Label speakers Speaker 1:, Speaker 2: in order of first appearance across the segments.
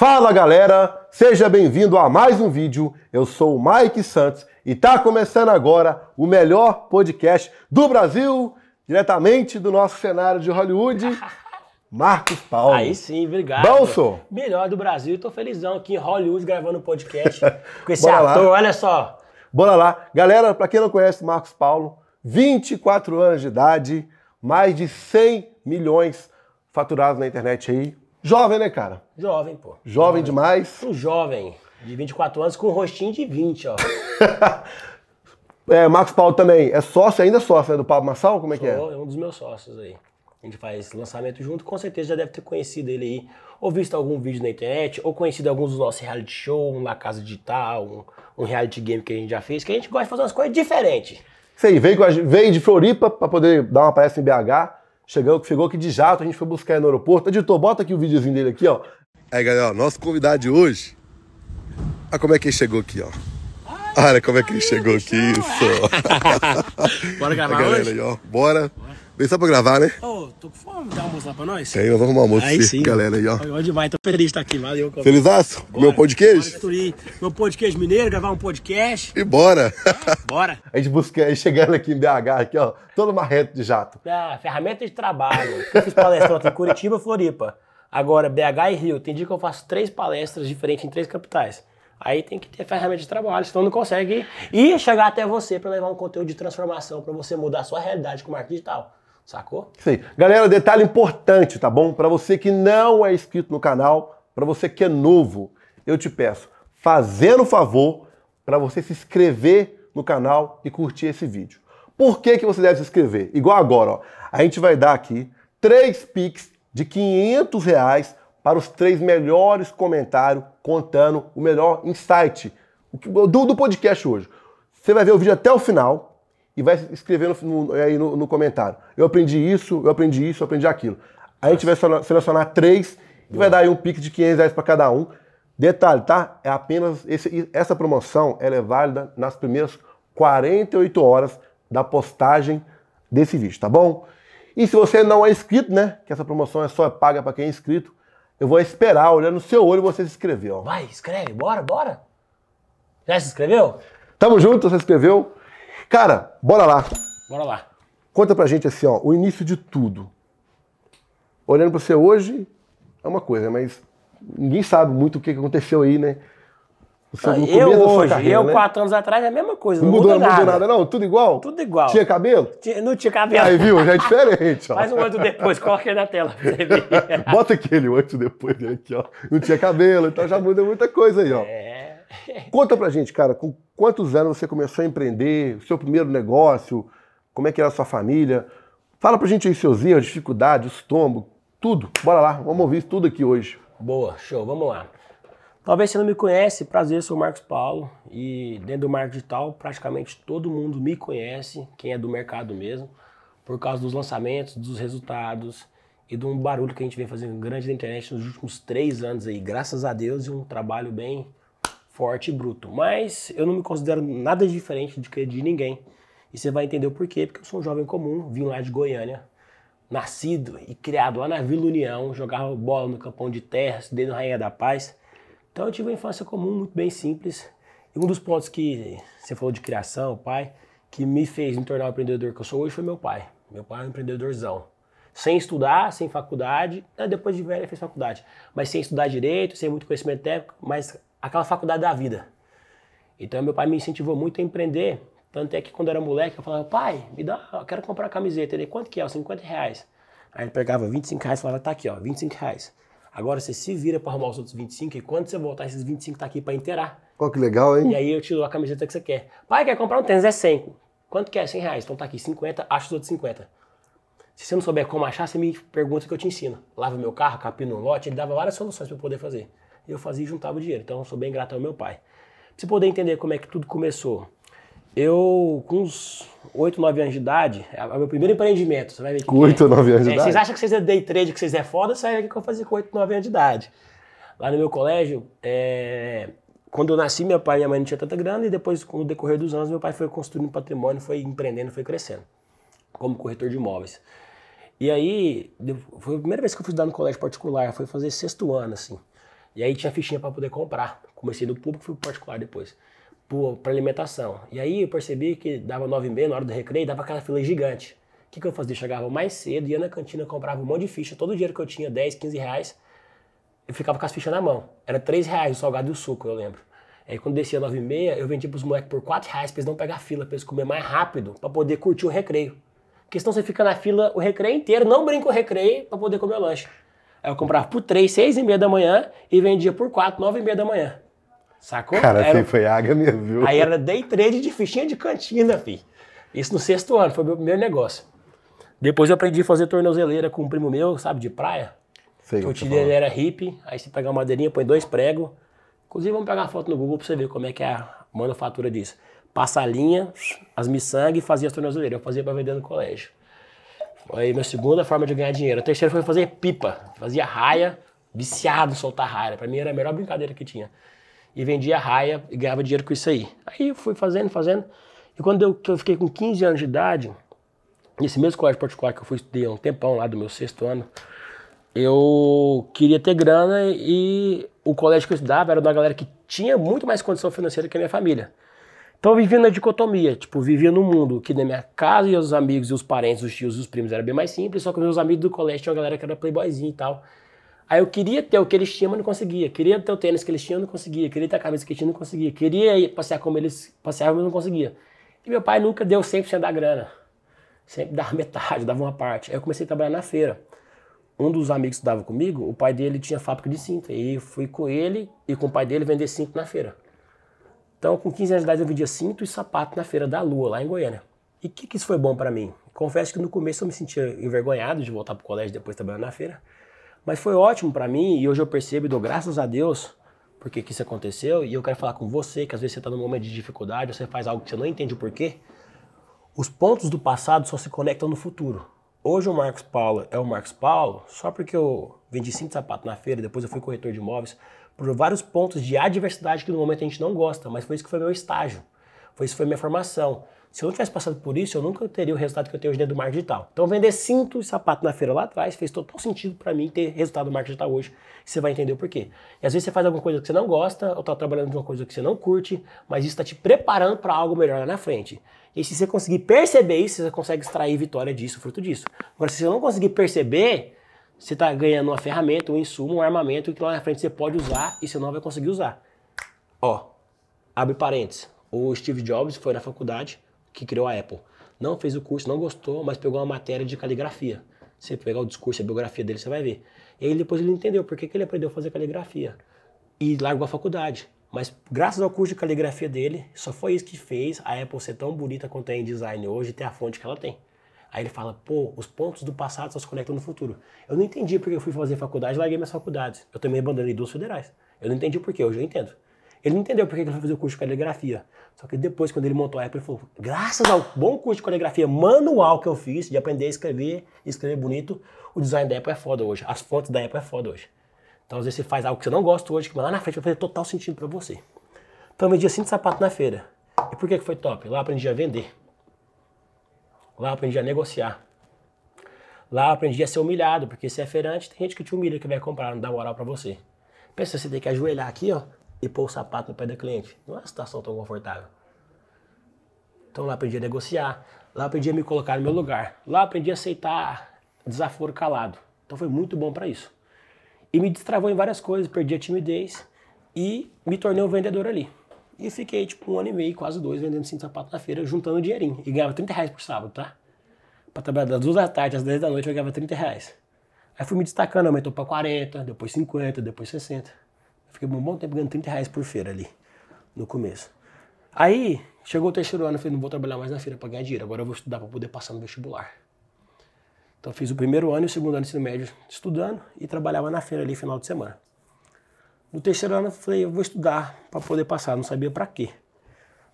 Speaker 1: Fala galera, seja bem-vindo a mais um vídeo. Eu sou o Mike Santos e tá começando agora o melhor podcast do Brasil, diretamente do nosso
Speaker 2: cenário de Hollywood. Marcos Paulo. Aí sim, obrigado. Bom, Melhor do Brasil. Tô felizão aqui em Hollywood gravando podcast com esse Bora ator, lá. olha só.
Speaker 1: Bora lá. Galera, para quem não conhece Marcos Paulo, 24 anos de idade, mais de 100 milhões faturados na internet aí, Jovem, né, cara?
Speaker 2: Jovem, pô. Jovem, jovem. demais. Um jovem, de 24 anos, com um rostinho de 20, ó.
Speaker 1: é, Marcos Paulo também é sócio, ainda é sócio, né, do Pablo Massal? Como é Sou, que é? É
Speaker 2: um dos meus sócios aí. A gente faz lançamento junto, com certeza já deve ter conhecido ele aí, ou visto algum vídeo na internet, ou conhecido alguns dos nossos reality shows, um Casa Digital, um, um reality game que a gente já fez, que a gente gosta de fazer umas coisas diferentes.
Speaker 1: Isso aí, veio, veio de Floripa para poder dar uma palestra em BH chegou, chegou aqui de jato, a gente foi buscar ele no aeroporto. Editor, bota aqui o videozinho dele aqui, ó. É, galera, nosso convidado de hoje. Olha como é que ele chegou aqui, ó. Olha como é que ele chegou aqui, isso. Bora gravar é, galera, hoje? Ó, bora. bora só pra gravar, né? Ô, oh,
Speaker 2: tô com fome. Dá almoço lá pra nós? Tem, nós vamos arrumar almoço aí, pra sim. galera aí, ó. Foi demais, tô feliz de estar aqui, valeu. Cara. É? Felizaço?
Speaker 1: Bora, meu pão de queijo?
Speaker 2: Bora meu pão de queijo mineiro, gravar um podcast. E
Speaker 1: bora. É, bora. A gente busca, chegando aqui em BH, aqui, ó, todo marreto de jato.
Speaker 2: Ah, ferramenta de trabalho. Eu fiz palestra aqui em Curitiba Floripa. Agora, BH e Rio. Tem dia que eu faço três palestras diferentes em três capitais. Aí tem que ter ferramenta de trabalho, senão não consegue ir e chegar até você para levar um conteúdo de transformação para você mudar a sua realidade com o marketing digital. Sacou?
Speaker 1: Sim. Galera, detalhe importante, tá bom? Para você que não é inscrito no canal, para você que é novo, eu te peço, fazendo o favor para você se inscrever no canal e curtir esse vídeo. Por que, que você deve se inscrever? Igual agora, ó, a gente vai dar aqui três piques de 500 reais para os três melhores comentários contando o melhor insight do, do podcast hoje. Você vai ver o vídeo até o final, e vai escrevendo no, aí no, no, comentário. Eu aprendi isso, eu aprendi isso, eu aprendi aquilo. Aí a gente vai selecionar três e vai dar aí um pique de 500 reais para cada um. Detalhe, tá? É apenas esse, essa promoção ela é válida nas primeiras 48 horas da postagem desse vídeo, tá bom? E se você não é inscrito, né? Que essa promoção é só é paga para quem é inscrito. Eu vou esperar, olhando no seu olho, você se inscrever, ó.
Speaker 2: Vai, escreve, bora, bora. Já se inscreveu?
Speaker 1: Tamo junto, você se inscreveu? Cara, bora lá. Bora lá. Conta pra gente assim, ó, o início de tudo. Olhando pra você hoje, é uma coisa, mas ninguém sabe muito o que aconteceu aí, né?
Speaker 2: Seu, eu hoje, carreira, eu né? quatro anos atrás, é a mesma coisa. Não, mudou, mudou, nada. mudou nada, não? Tudo igual? Tudo igual. Tinha cabelo? Tinha, não tinha cabelo. Aí, viu? Já é
Speaker 1: diferente, ó. Faz um ano depois,
Speaker 2: coloca aí na tela pra você ver.
Speaker 1: Bota aquele antes depois aqui, ó. Não tinha cabelo, então já muda muita coisa aí, ó. É. Conta pra gente, cara, com quantos anos você começou a empreender, o seu primeiro negócio, como é que era a sua família. Fala pra gente aí seus erros, dificuldades, os tombos, tudo. Bora lá, vamos ouvir tudo aqui hoje.
Speaker 2: Boa, show, vamos lá. Talvez você não me conhece, prazer, sou o Marcos Paulo e dentro do marketing digital praticamente todo mundo me conhece, quem é do mercado mesmo, por causa dos lançamentos, dos resultados e de um barulho que a gente vem fazendo grande na internet nos últimos três anos aí, graças a Deus e um trabalho bem forte e bruto. Mas eu não me considero nada diferente de, de ninguém. E você vai entender o porquê, porque eu sou um jovem comum, vim lá de Goiânia, nascido e criado lá na Vila União, jogava bola no campão de terra, estudei no Rainha da Paz. Então eu tive uma infância comum, muito bem simples. E um dos pontos que você falou de criação, pai, que me fez me tornar o empreendedor que eu sou hoje foi meu pai. Meu pai é um empreendedorzão. Sem estudar, sem faculdade, né, depois de velho fez faculdade, mas sem estudar direito, sem muito conhecimento técnico, mas aquela faculdade da vida. Então meu pai me incentivou muito a empreender, tanto é que quando eu era moleque eu falava, pai, me dá, eu quero comprar uma camiseta. Ele, quanto que é? 50 reais. Aí ele pegava 25 reais e falava, tá aqui ó, 25 reais. Agora você se vira para arrumar os outros 25 e quando você voltar, esses 25 tá aqui para inteirar.
Speaker 1: Ó, oh, que legal, hein? E
Speaker 2: aí eu te dou a camiseta que você quer. Pai, quer comprar um tênis? É 100. Quanto que é? 100 reais. Então tá aqui, 50, acho os outros 50. Se você não souber como achar, você me pergunta que eu te ensino. Lava meu carro, capino um lote, ele dava várias soluções para eu poder fazer eu fazia e juntava o dinheiro. Então, sou bem grato ao meu pai. Pra você poder entender como é que tudo começou, eu, com uns 8, 9 anos de idade, é o meu primeiro empreendimento. Você vai ver que. 8, 9 anos de é, idade? Vocês acham que vocês é day trade, que vocês é foda, sai o que eu fazia com 8, 9 anos de idade. Lá no meu colégio, é, quando eu nasci, meu pai e minha mãe não tinham tanta grana, e depois, com o decorrer dos anos, meu pai foi construindo um patrimônio, foi empreendendo, foi crescendo, como corretor de imóveis. E aí, foi a primeira vez que eu fui estudar no colégio particular, foi fazer sexto ano, assim. E aí tinha fichinha para poder comprar. Comecei no público, fui pro particular depois. Para alimentação. E aí eu percebi que dava nove e meia na hora do recreio, dava aquela fila gigante. O que, que eu fazia? chegava mais cedo, ia na cantina, comprava um monte de ficha, todo o dinheiro que eu tinha, 10, 15 reais, eu ficava com as fichas na mão. Era 3 reais o salgado e o suco, eu lembro. Aí quando descia nove e meia, eu vendia pros moleques por 4 reais pra eles não pegar fila, pra eles comer mais rápido, para poder curtir o recreio. Porque senão você fica na fila o recreio inteiro, não brinca o recreio para poder comer o lanche. Aí eu comprava por 3, 6 e meia da manhã e vendia por 4, 9 e meia da manhã. Sacou? Cara, era... assim foi água mesmo, viu? Aí era day trade de fichinha de cantina, fi. Isso no sexto ano, foi meu primeiro negócio. Depois eu aprendi a fazer tornozeleira com um primo meu, sabe, de praia.
Speaker 1: Sei que o tirei,
Speaker 2: era hippie, aí você pega uma madeirinha, põe dois pregos. Inclusive, vamos pegar uma foto no Google pra você ver como é que é a manufatura disso. Passa a linha, as miçangas e fazia as tornozeleiras. Eu fazia pra vender no colégio. Aí, minha segunda forma de ganhar dinheiro. A terceira foi fazer pipa. Fazia raia, viciado em soltar raia. Pra mim era a melhor brincadeira que tinha. E vendia raia e ganhava dinheiro com isso aí. Aí fui fazendo, fazendo. E quando eu, eu fiquei com 15 anos de idade, nesse mesmo colégio particular que eu fui estudei há um tempão lá do meu sexto ano, eu queria ter grana e o colégio que eu estudava era de uma galera que tinha muito mais condição financeira que a minha família. Então eu vivia na dicotomia, tipo, vivia no mundo que na minha casa e os amigos e os parentes, os tios e os primos era bem mais simples, só que meus amigos do colégio tinham uma galera que era playboyzinho e tal. Aí eu queria ter o que eles tinham, mas não conseguia. Queria ter o tênis que eles tinham, não conseguia. Queria ter a camisa que eles tinham, não conseguia. Queria ir passear como eles passeavam, mas não conseguia. E meu pai nunca deu 100% da grana. Sempre dava metade, dava uma parte. Aí eu comecei a trabalhar na feira. Um dos amigos que estudava comigo, o pai dele tinha fábrica de cinta. E fui com ele e com o pai dele vender cinto na feira. Então, com 15 anos de idade, eu vendia cinto e sapato na Feira da Lua, lá em Goiânia. E o que, que isso foi bom para mim? Confesso que no começo eu me sentia envergonhado de voltar pro colégio depois trabalhando na feira, mas foi ótimo para mim e hoje eu percebo e dou graças a Deus porque que isso aconteceu e eu quero falar com você que às vezes você está num momento de dificuldade, você faz algo que você não entende o porquê. Os pontos do passado só se conectam no futuro. Hoje o Marcos Paulo é o Marcos Paulo só porque eu vendi cinco sapatos na feira, depois eu fui corretor de imóveis, por vários pontos de adversidade que no momento a gente não gosta, mas foi isso que foi meu estágio, foi isso que foi minha formação. Se eu não tivesse passado por isso, eu nunca teria o resultado que eu tenho hoje dentro do marketing digital. Então vender cinto e sapato na feira lá atrás fez total sentido para mim ter resultado no marketing digital hoje. Você vai entender o porquê. E às vezes você faz alguma coisa que você não gosta, ou está trabalhando de uma coisa que você não curte, mas isso está te preparando para algo melhor lá na frente. E se você conseguir perceber isso, você consegue extrair vitória disso, fruto disso. Agora, se você não conseguir perceber, você está ganhando uma ferramenta, um insumo, um armamento que lá na frente você pode usar e você não vai conseguir usar. Ó, abre parênteses. O Steve Jobs foi na faculdade que criou a Apple. Não fez o curso, não gostou, mas pegou uma matéria de caligrafia. Você pegar o discurso, a biografia dele, você vai ver. E aí depois ele entendeu por que, que ele aprendeu a fazer caligrafia. E largou a faculdade. Mas graças ao curso de caligrafia dele, só foi isso que fez a Apple ser tão bonita quanto é em design hoje e ter a fonte que ela tem. Aí ele fala, pô, os pontos do passado só se conectam no futuro. Eu não entendi porque eu fui fazer faculdade e larguei minhas faculdades. Eu também abandonei duas federais. Eu não entendi porquê, hoje eu entendo. Ele não entendeu porque ele foi fazer o curso de caligrafia. Só que depois, quando ele montou a Apple, ele falou: graças ao bom curso de caligrafia manual que eu fiz, de aprender a escrever, escrever bonito, o design da Apple é foda hoje. As fontes da Apple é foda hoje. Então, às vezes, você faz algo que você não gosta hoje, que lá na frente vai fazer total sentido para você. Então, eu medi assim de sapato na feira. E por que foi top? Lá aprendi a vender. Lá eu aprendi a negociar. Lá eu aprendi a ser humilhado, porque se é feirante, tem gente que te humilha que vai comprar, não dá moral para você. Pensa, você tem que ajoelhar aqui, ó, e pôr o sapato no pé do cliente. Não é uma situação tão confortável. Então lá aprendi a negociar, lá aprendi a me colocar no meu lugar, lá aprendi a aceitar desaforo calado. Então foi muito bom para isso. E me destravou em várias coisas, perdi a timidez e me tornei um vendedor ali. E fiquei tipo um ano e meio, quase dois, vendendo cinco sapatos sapato na feira, juntando dinheirinho. E ganhava 30 reais por sábado, tá? Pra trabalhar das duas da tarde às 10 da noite eu ganhava 30 reais. Aí fui me destacando, aumentou pra 40, depois 50, depois 60. Fiquei um bom tempo ganhando 30 reais por feira ali, no começo. Aí, chegou o terceiro ano, eu falei, não vou trabalhar mais na feira pra ganhar dinheiro, agora eu vou estudar pra poder passar no vestibular. Então fiz o primeiro ano e o segundo ano de ensino médio estudando e trabalhava na feira ali final de semana. No terceiro ano eu falei, eu vou estudar para poder passar, não sabia para quê.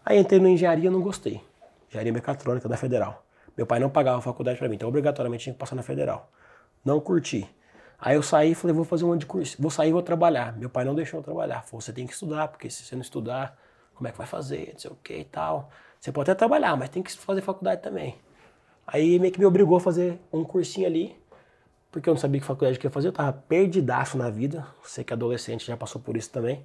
Speaker 2: Aí entrei na engenharia, não gostei. Engenharia mecatrônica da Federal. Meu pai não pagava a faculdade para mim, então obrigatoriamente tinha que passar na Federal. Não curti. Aí eu saí e falei, vou fazer um ano de curso, vou sair e vou trabalhar. Meu pai não deixou eu trabalhar. Falou, você tem que estudar, porque se você não estudar, como é que vai fazer, não sei o que e tal. Você pode até trabalhar, mas tem que fazer faculdade também. Aí meio que me obrigou a fazer um cursinho ali, porque eu não sabia que faculdade que ia fazer, eu tava perdidaço na vida, sei que adolescente já passou por isso também.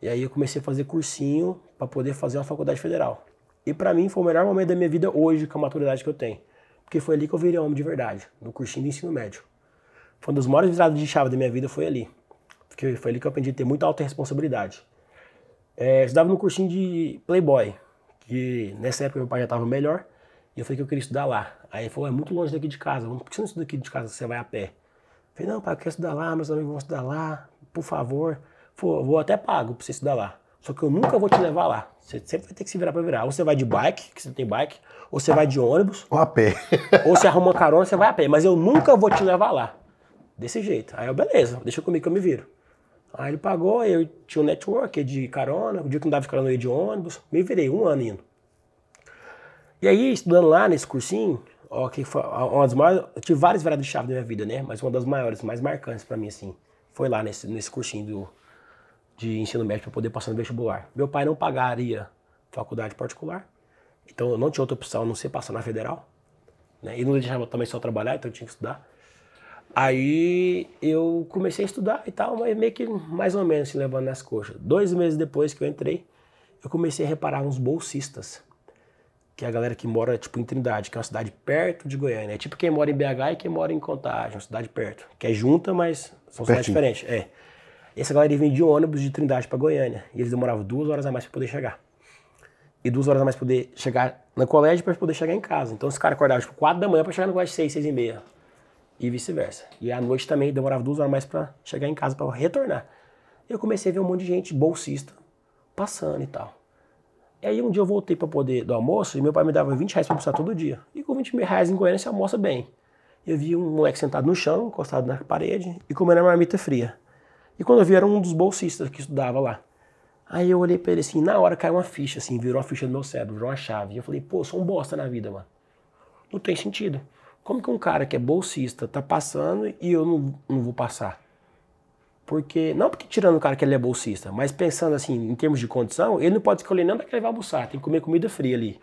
Speaker 2: E aí eu comecei a fazer cursinho para poder fazer uma faculdade federal. E para mim foi o melhor momento da minha vida hoje, com a maturidade que eu tenho. Porque foi ali que eu virei homem de verdade, no cursinho de ensino médio. Foi uma das maiores viradas de chave da minha vida, foi ali. Porque foi ali que eu aprendi a ter muita alta responsabilidade. É, estudava no cursinho de playboy, que nessa época meu pai já estava melhor. E eu falei que eu queria estudar lá. Aí ele falou, é muito longe daqui de casa, por que você não estuda aqui de casa, você vai a pé? Eu falei, não, pai, eu quero estudar lá, meus amigos vão estudar lá, por favor. Falei, vou até pago pra você estudar lá. Só que eu nunca vou te levar lá. Você sempre vai ter que se virar pra virar. Ou você vai de bike, que você não tem bike, ou você vai de ônibus. Ou a pé. ou você arruma carona, você vai a pé. Mas eu nunca vou te levar lá. Desse jeito. Aí eu, beleza, deixa comigo que eu me viro. Aí ele pagou, eu tinha um network de carona, o dia que não dava de carona eu ia de ônibus, me virei um ano indo. E aí, estudando lá nesse cursinho, ó, que foi uma das maiores, eu tive várias viradas de chave da minha vida, né? Mas uma das maiores, mais marcantes para mim, assim, foi lá nesse, nesse cursinho do, de ensino médio para poder passar no vestibular. Meu pai não pagaria faculdade particular, então eu não tinha outra opção a não ser passar na federal. Né? E não deixava também só trabalhar, então eu tinha que estudar. Aí eu comecei a estudar e tal, mas meio que mais ou menos se levando nas coxas. Dois meses depois que eu entrei, eu comecei a reparar uns bolsistas que é a galera que mora, tipo, em Trindade, que é uma cidade perto de Goiânia. É tipo quem mora em BH e quem mora em Contagem, uma cidade perto. Que é junta, mas são cidades diferentes. É. essa galera vinha de ônibus de Trindade para Goiânia. E eles demoravam duas horas a mais para poder chegar. E duas horas a mais para poder chegar no colégio para poder chegar em casa. Então os caras acordavam, tipo, quatro da manhã para chegar no colégio seis, seis e meia. E vice-versa. E à noite também demorava duas horas mais para chegar em casa para retornar. E eu comecei a ver um monte de gente bolsista passando e tal. E aí um dia eu voltei para poder do almoço e meu pai me dava 20 reais para almoçar todo dia. E com 20 mil reais em Goiânia você almoça bem. Eu vi um moleque sentado no chão, encostado na parede e comendo uma marmita fria. E quando eu vi era um dos bolsistas que estudava lá. Aí eu olhei para ele assim, na hora caiu uma ficha assim, virou uma ficha no meu cérebro, virou uma chave. E eu falei, pô, sou um bosta na vida, mano. Não tem sentido. Como que um cara que é bolsista tá passando e eu não, não vou passar? Porque, não porque tirando o cara que ele é bolsista, mas pensando assim, em termos de condição, ele não pode escolher nem onde é que ele vai almoçar, tem que comer comida fria ali.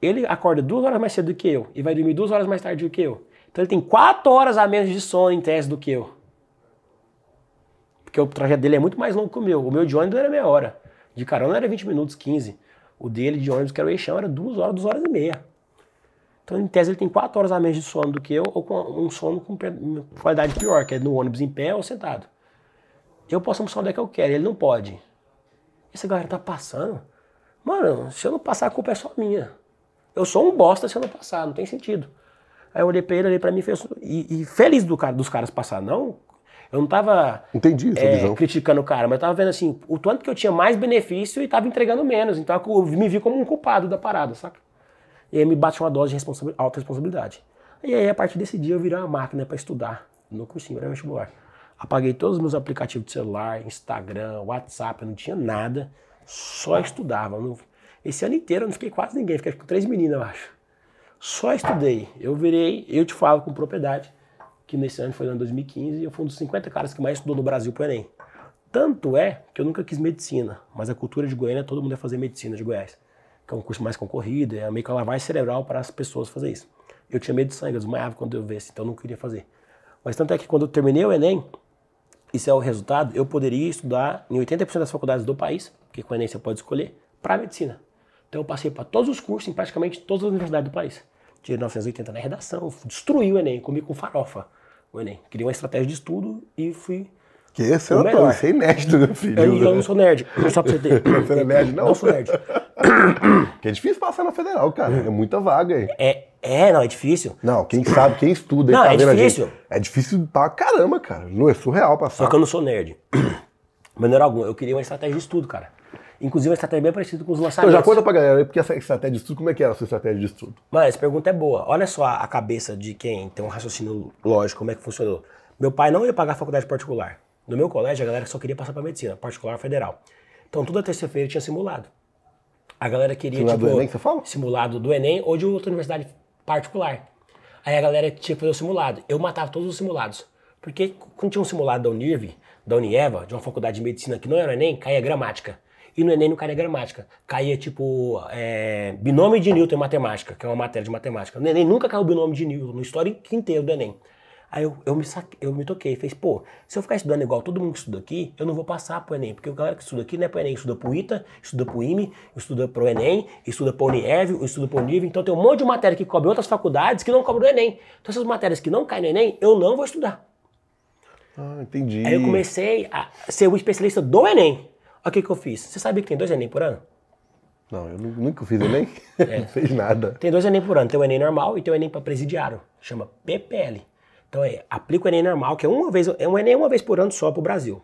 Speaker 2: Ele acorda duas horas mais cedo do que eu e vai dormir duas horas mais tarde do que eu. Então ele tem quatro horas a menos de sono em tese do que eu. Porque o trajeto dele é muito mais longo que o meu. O meu de ônibus era meia hora. De carona era 20 minutos, 15. O dele de ônibus, que era o eixão, era duas horas, duas horas e meia. Então, em tese, ele tem quatro horas a menos de sono do que eu, ou com um sono com qualidade pior, que é no ônibus em pé ou sentado eu posso almoçar onde é que eu quero, ele não pode. Essa galera tá passando. Mano, se eu não passar, a culpa é só minha. Eu sou um bosta se eu não passar, não tem sentido. Aí eu olhei pra ele, olhei pra mim fez, assim, e, e feliz do cara, dos caras passar, não. Eu não tava Entendi, é, criticando o cara, mas eu tava vendo assim, o tanto que eu tinha mais benefício e tava entregando menos. Então eu me vi como um culpado da parada, saca? E aí me bate uma dose de alta responsabilidade. E aí, a partir desse dia, eu virei uma máquina para estudar no cursinho, era vestibular. Apaguei todos os meus aplicativos de celular, Instagram, WhatsApp, eu não tinha nada. Só estudava. Esse ano inteiro eu não fiquei quase ninguém, fiquei com três meninas, eu acho. Só estudei. Eu virei, eu te falo com propriedade, que nesse ano foi no ano 2015, eu fui um dos 50 caras que mais estudou no Brasil pro Enem. Tanto é que eu nunca quis medicina, mas a cultura de Goiânia, todo mundo ia fazer medicina de Goiás, que é um curso mais concorrido, é meio que uma lavagem cerebral para as pessoas fazer isso. Eu tinha medo de sangue, eu desmaiava quando eu visse, então eu não queria fazer. Mas tanto é que quando eu terminei o Enem, isso é o resultado, eu poderia estudar em 80% das faculdades do país, que com o Enem você pode escolher, para medicina. Então eu passei para todos os cursos em praticamente todas as universidades do país. Tirei 980 na redação, destruí o Enem, comi com farofa o Enem. Criei uma estratégia de estudo e fui.
Speaker 1: Que esse é o melhor. é inédito, meu filho. Eu, eu, não sou nerd. Só pra você ter. Você não é
Speaker 2: nerd, não? Não sou nerd. que é difícil passar
Speaker 1: na federal, cara. É muita vaga aí. É, é, não, é difícil. Não, quem sabe, quem estuda. Não, tá é difícil. É difícil pra caramba, cara. Não, é surreal passar. Só que eu não
Speaker 2: sou nerd. Maneira alguma, eu queria uma estratégia de estudo, cara. Inclusive, uma estratégia é bem parecida com os lançamentos. Então, já conta pra
Speaker 1: galera aí, porque essa estratégia de estudo, como é que era a sua estratégia de estudo?
Speaker 2: Mano, essa pergunta é boa. Olha só a cabeça de quem tem um raciocínio lógico, como é que funcionou. Meu pai não ia pagar faculdade particular. No meu colégio, a galera só queria passar pra medicina, particular federal. Então, toda terça-feira tinha simulado. A galera queria, simulado tipo, do Enem, que você fala? simulado do Enem ou de outra universidade particular. Aí a galera tinha que fazer o simulado. Eu matava todos os simulados. Porque quando tinha um simulado da Unirv, da Unieva, de uma faculdade de medicina que não era Enem, caía gramática. E no Enem não caía gramática. Caía, tipo, é, binômio de Newton em matemática, que é uma matéria de matemática. No Enem nunca caiu o binômio de Newton, no histórico inteiro do Enem. Aí eu, eu, me, eu me toquei, fez, pô, se eu ficar estudando igual todo mundo que estuda aqui, eu não vou passar pro Enem, porque o galera que estuda aqui não é pro Enem, estuda pro ITA, estuda pro IME, estuda pro Enem, estuda pro Unieve, estuda pro Unive, então tem um monte de matéria que cobre outras faculdades que não cobre o Enem. Então essas matérias que não caem no Enem, eu não vou estudar. Ah, entendi. Aí eu comecei a ser o especialista do Enem. Olha o que, que eu fiz. Você sabia que tem dois Enem por ano?
Speaker 1: Não, eu nunca fiz Enem.
Speaker 2: É. não fiz nada. Tem dois Enem por ano. Tem o Enem normal e tem o Enem para presidiário. Chama PPL. Então, é, aplica o Enem normal, que é uma vez, é um Enem uma vez por ano só para o Brasil.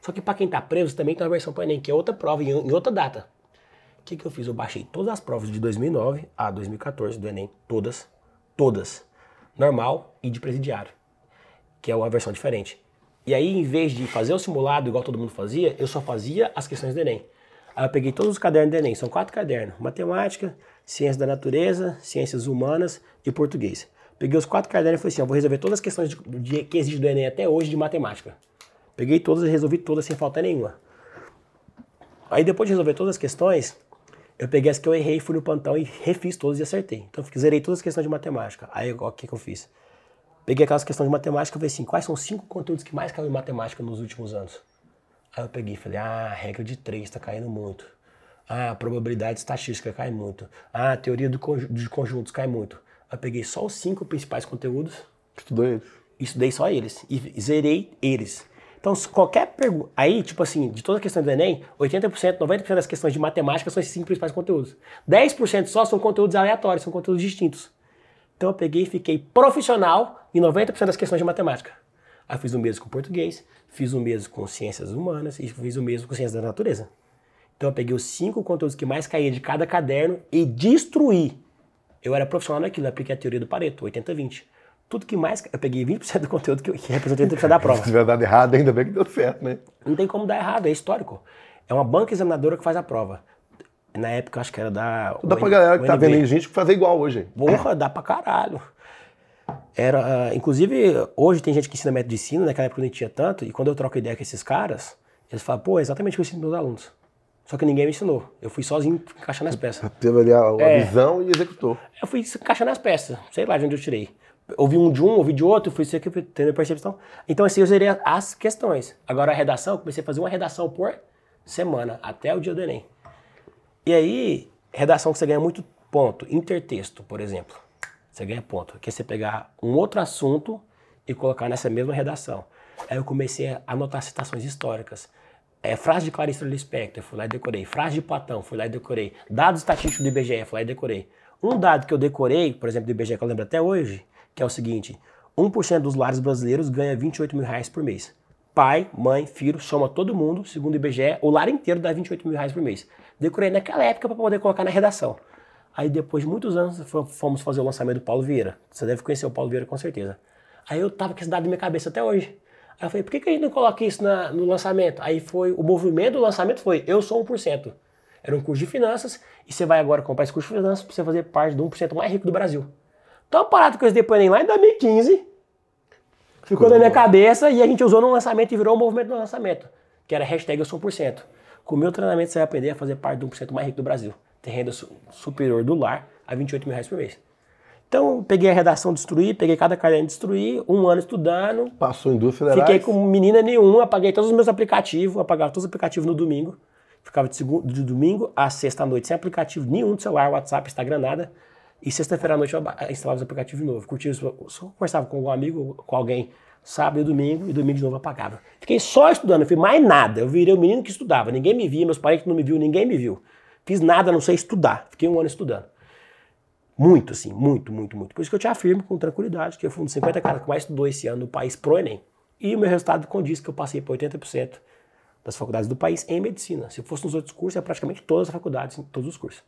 Speaker 2: Só que para quem está preso também tem uma versão para o Enem, que é outra prova em, em outra data. O que, que eu fiz? Eu baixei todas as provas de 2009 a 2014 do Enem, todas, todas, normal e de presidiário, que é uma versão diferente. E aí, em vez de fazer o simulado igual todo mundo fazia, eu só fazia as questões do Enem. Aí eu peguei todos os cadernos do Enem, são quatro cadernos: matemática, ciência da natureza, ciências humanas e português. Peguei os quatro cadernos e falei assim, ó, vou resolver todas as questões de, de, que existe do Enem até hoje de matemática. Peguei todas e resolvi todas sem falta nenhuma. Aí depois de resolver todas as questões, eu peguei as que eu errei, fui no plantão e refiz todas e acertei. Então eu zerei todas as questões de matemática. Aí o que, que eu fiz? Peguei aquelas questões de matemática e falei assim, quais são os cinco conteúdos que mais caem em matemática nos últimos anos? Aí eu peguei e falei, ah, a regra de três está caindo muito. Ah, a probabilidade estatística cai muito. Ah, a teoria do conju dos conjuntos cai muito. Eu peguei só os cinco principais conteúdos. Estudou eles? Estudei só eles. E zerei eles. Então, qualquer pergunta. Aí, tipo assim, de toda a questão do Enem, 80%, 90% das questões de matemática são esses cinco principais conteúdos. 10% só são conteúdos aleatórios, são conteúdos distintos. Então, eu peguei e fiquei profissional em 90% das questões de matemática. Aí, fiz o mesmo com português, fiz o mesmo com ciências humanas e fiz o mesmo com ciências da natureza. Então, eu peguei os cinco conteúdos que mais caíam de cada caderno e destruí eu era profissional naquilo, eu apliquei a teoria do Pareto, 80-20. Tudo que mais. Eu peguei 20% do conteúdo que, que representa 80% da prova. Se tiver
Speaker 1: dado errado, ainda bem que deu
Speaker 2: certo, né? Não tem como dar errado, é histórico. É uma banca examinadora que faz a prova. Na época, acho que era da. Dá pra galera que tá vendo aí gente fazer igual hoje. Porra, dá pra caralho. Era, inclusive, hoje tem gente que ensina método de ensino, naquela época não tinha tanto, e quando eu troco ideia com esses caras, eles falam, pô, é exatamente o que eu ensino meus alunos. Só que ninguém me ensinou. Eu fui sozinho encaixando as peças.
Speaker 1: Teve ali a, é, visão
Speaker 2: e executou. Eu fui encaixando as peças. Sei lá de onde eu tirei. Ouvi um de um, ouvi de outro, fui sempre tendo percepção. Então, assim, eu zerei as questões. Agora, a redação, eu comecei a fazer uma redação por semana, até o dia do Enem. E aí, redação que você ganha muito ponto. Intertexto, por exemplo. Você ganha ponto. Que é você pegar um outro assunto e colocar nessa mesma redação. Aí eu comecei a anotar citações históricas. É, frase de Clarice Lispector, fui lá e decorei. Frase de Platão, fui lá e decorei. Dados estatísticos do IBGE, fui lá e decorei. Um dado que eu decorei, por exemplo, do IBGE que eu lembro até hoje, que é o seguinte: 1% dos lares brasileiros ganha 28 mil reais por mês. Pai, mãe, filho, soma todo mundo, segundo o IBGE, o lar inteiro dá 28 mil reais por mês. Decorei naquela época para poder colocar na redação. Aí depois de muitos anos fomos fazer o lançamento do Paulo Vieira. Você deve conhecer o Paulo Vieira com certeza. Aí eu tava com esse dado na minha cabeça até hoje. Aí eu falei, por que, que a gente não coloca isso na, no lançamento? Aí foi, o movimento do lançamento foi, eu sou 1%. Era um curso de finanças, e você vai agora comprar esse curso de finanças para você fazer parte do 1% mais rico do Brasil. Então tá a parada que eu depois lá em 2015 ficou na minha cabeça e a gente usou no lançamento e virou o um movimento do lançamento, que era hashtag eu sou 1%. Com o meu treinamento você vai aprender a fazer parte do 1% mais rico do Brasil. Ter renda superior do lar a 28 mil reais por mês. Então, peguei a redação destruir, peguei cada caderno destruir, um ano estudando.
Speaker 1: Passou em duas federais? Fiquei
Speaker 2: com menina nenhuma, apaguei todos os meus aplicativos, apagava todos os aplicativos no domingo. Ficava de, segundo, de domingo a sexta noite sem aplicativo nenhum do celular, WhatsApp, Instagram, nada. E sexta-feira à noite eu instalava os aplicativos de novo. Curtia, só conversava com algum amigo, com alguém, sábado e domingo, e domingo de novo apagava. Fiquei só estudando, não fiz mais nada. Eu virei o menino que estudava, ninguém me via, meus parentes não me viu, ninguém me viu. Fiz nada, a não sei estudar. Fiquei um ano estudando. Muito, assim, muito, muito, muito. Por isso que eu te afirmo com tranquilidade que eu fui um dos 50 caras que mais estudou esse ano no país pro Enem. E o meu resultado condiz que eu passei por 80% das faculdades do país em medicina. Se fosse nos outros cursos, é praticamente todas as faculdades, em todos os cursos.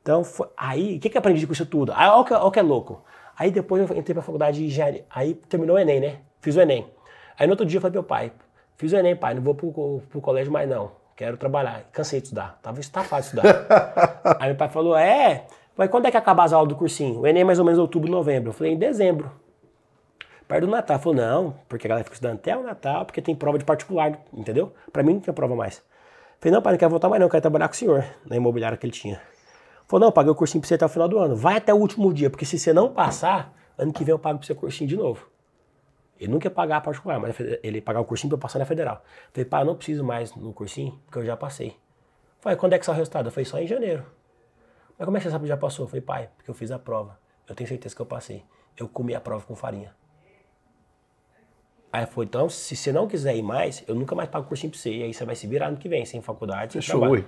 Speaker 2: Então, foi, aí, o que, que eu aprendi com isso tudo? Aí, ah, olha o que, olha que é louco. Aí depois eu entrei pra faculdade de engenharia. Aí terminou o Enem, né? Fiz o Enem. Aí no outro dia eu falei meu pai, fiz o Enem, pai, não vou pro, o colégio mais não. Quero trabalhar. Cansei de estudar. Tava estafado tá de estudar. aí meu pai falou, é... Falei, quando é que acaba as aulas do cursinho? O Enem é mais ou menos outubro, novembro. Eu falei, em dezembro. Perto do Natal. Falou, não, porque a galera fica estudando até o Natal, porque tem prova de particular, entendeu? Pra mim não tinha prova mais. Falei, não, pai, não quero voltar mais não, quero trabalhar com o senhor, na imobiliária que ele tinha. Falou, não, paguei o cursinho pra você até o final do ano. Vai até o último dia, porque se você não passar, ano que vem eu pago pro você cursinho de novo. Ele nunca ia pagar a particular, mas ele ia pagar o cursinho pra eu passar na federal. Falei, pai, eu não preciso mais no cursinho, porque eu já passei. Falei, quando é que sai o resultado? Eu falei, só em janeiro. Mas como é que você sabe que já passou? Eu falei, pai, porque eu fiz a prova. Eu tenho certeza que eu passei. Eu comi a prova com farinha. Aí foi, então, se você não quiser ir mais, eu nunca mais pago cursinho pra você. E aí você vai se virar ano que vem, sem faculdade, sem trabalho.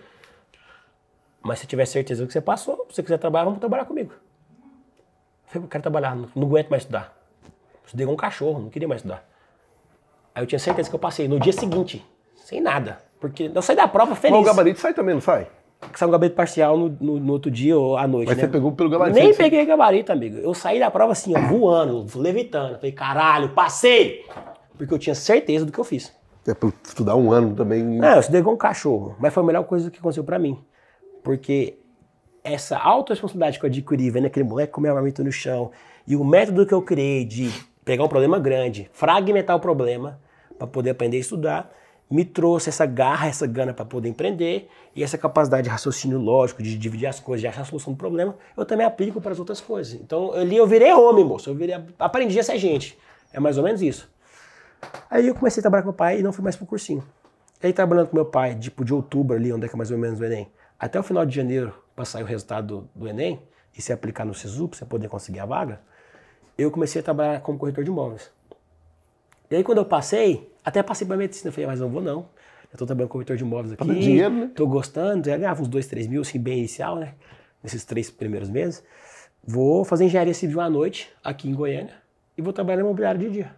Speaker 2: Mas se tiver certeza que você passou, se você quiser trabalhar, vamos trabalhar comigo. Eu falei, eu quero trabalhar, não, não aguento mais estudar. Estudei com um cachorro, não queria mais estudar. Aí eu tinha certeza que eu passei. No dia seguinte, sem nada. Porque eu saí da prova feliz. Mas o gabarito sai também, não sai? que saiu o gabarito parcial no, no, no, outro dia ou à noite. Mas né? você pegou pelo gabarito? Nem peguei o gabarito, amigo. Eu saí da prova assim, ó, voando, levitando. Falei, caralho, passei! Porque eu tinha certeza do que eu fiz. É por estudar um ano também. Não, eu estudei com um cachorro, mas foi a melhor coisa que aconteceu para mim. Porque essa autoresponsabilidade que eu adquiri vendo aquele moleque comer armamento no chão e o método que eu criei de pegar um problema grande, fragmentar o problema para poder aprender a estudar, me trouxe essa garra, essa gana para poder empreender e essa capacidade de raciocínio lógico, de dividir as coisas, de achar a solução do problema, eu também aplico para as outras coisas. Então ali eu virei homem, moço, eu virei, aprendi a ser gente. É mais ou menos isso. Aí eu comecei a trabalhar com meu pai e não fui mais pro cursinho. Aí trabalhando com meu pai, tipo de outubro ali, onde é que é mais ou menos o Enem, até o final de janeiro, para sair o resultado do, do Enem e se aplicar no SISU, para você poder conseguir a vaga, eu comecei a trabalhar como corretor de imóveis. E aí quando eu passei, até passei pra medicina, falei, ah, mas não vou não. Eu tô trabalhando com corretor de imóveis tá aqui. Tá dinheiro, né? Tô gostando, já ganhava uns 2, 3 mil, assim, bem inicial, né? Nesses três primeiros meses. Vou fazer engenharia civil à noite, aqui em Goiânia, e vou trabalhar no imobiliário de dia.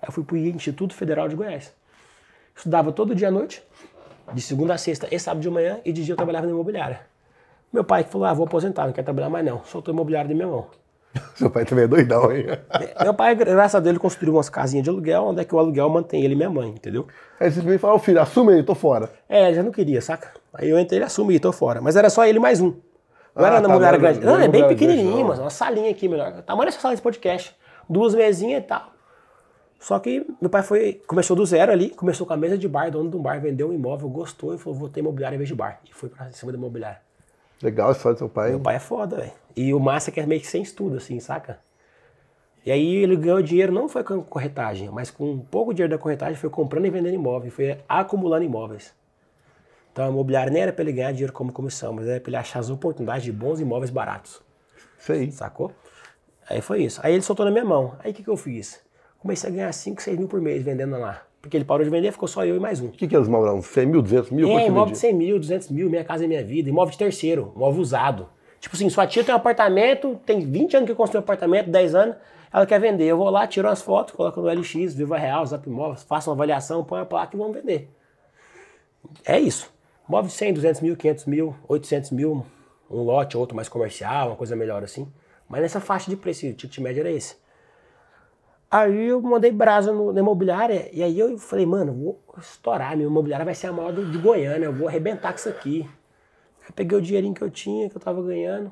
Speaker 2: Aí eu fui o Instituto Federal de Goiás. Estudava todo dia à noite, de segunda a sexta e sábado de manhã, e de dia eu trabalhava na imobiliária. Meu pai falou, ah, vou aposentar, não quero trabalhar mais não. Soltou o imobiliário de minha mão.
Speaker 1: Seu pai também é doidão, hein?
Speaker 2: É, meu pai, graças a Deus, ele construiu umas casinhas de aluguel, onde é que o aluguel mantém ele e minha mãe, entendeu? Aí você me falou, filho, assume aí, tô fora. É, já não queria, saca? Aí eu entrei, ele assume aí, tô fora. Mas era só ele mais um. Não ah, era tá, mulher grande. Não, é bem pequenininho, mas uma salinha aqui, melhor. Tamanho essa sala desse podcast. Duas mesinhas e tal. Só que meu pai foi, começou do zero ali, começou com a mesa de bar, dono de um bar, vendeu um imóvel, gostou e falou, vou ter imobiliário em vez de bar. E foi pra cima da imobiliário.
Speaker 1: Legal a história do seu pai. Meu pai é
Speaker 2: foda, velho. E o Massa quer meio que sem estudo, assim, saca? E aí ele ganhou dinheiro, não foi com corretagem, mas com um pouco dinheiro da corretagem foi comprando e vendendo imóvel, foi acumulando imóveis. Então a imobiliária nem era para ele ganhar dinheiro como comissão, mas era para ele achar as oportunidades de bons imóveis baratos. Sei. Sacou? Aí foi isso. Aí ele soltou na minha mão. Aí o que, que eu fiz? Comecei a ganhar 5, 6 mil por mês vendendo lá. Porque ele parou de vender, ficou só eu e mais um. O que, que eles é os 100 mil, 200 mil? É, imóvel de 100 mil, 200 mil, Minha Casa é Minha Vida, imóvel de terceiro, imóvel usado. Tipo assim, sua tia tem um apartamento, tem 20 anos que construiu um apartamento, 10 anos, ela quer vender. Eu vou lá, tiro umas fotos, coloco no LX, Viva Real, Zap Imóveis, faço uma avaliação, põe a placa e vamos vender. É isso. Móvel de 100, 200 mil, 500 mil, 800 mil, um lote, outro mais comercial, uma coisa melhor assim. Mas nessa faixa de preço, o ticket médio era esse. Aí eu mandei brasa no, na imobiliária e aí eu falei, mano, vou estourar, minha imobiliária vai ser a maior do, de Goiânia, eu vou arrebentar com isso aqui. Eu peguei o dinheirinho que eu tinha, que eu tava ganhando,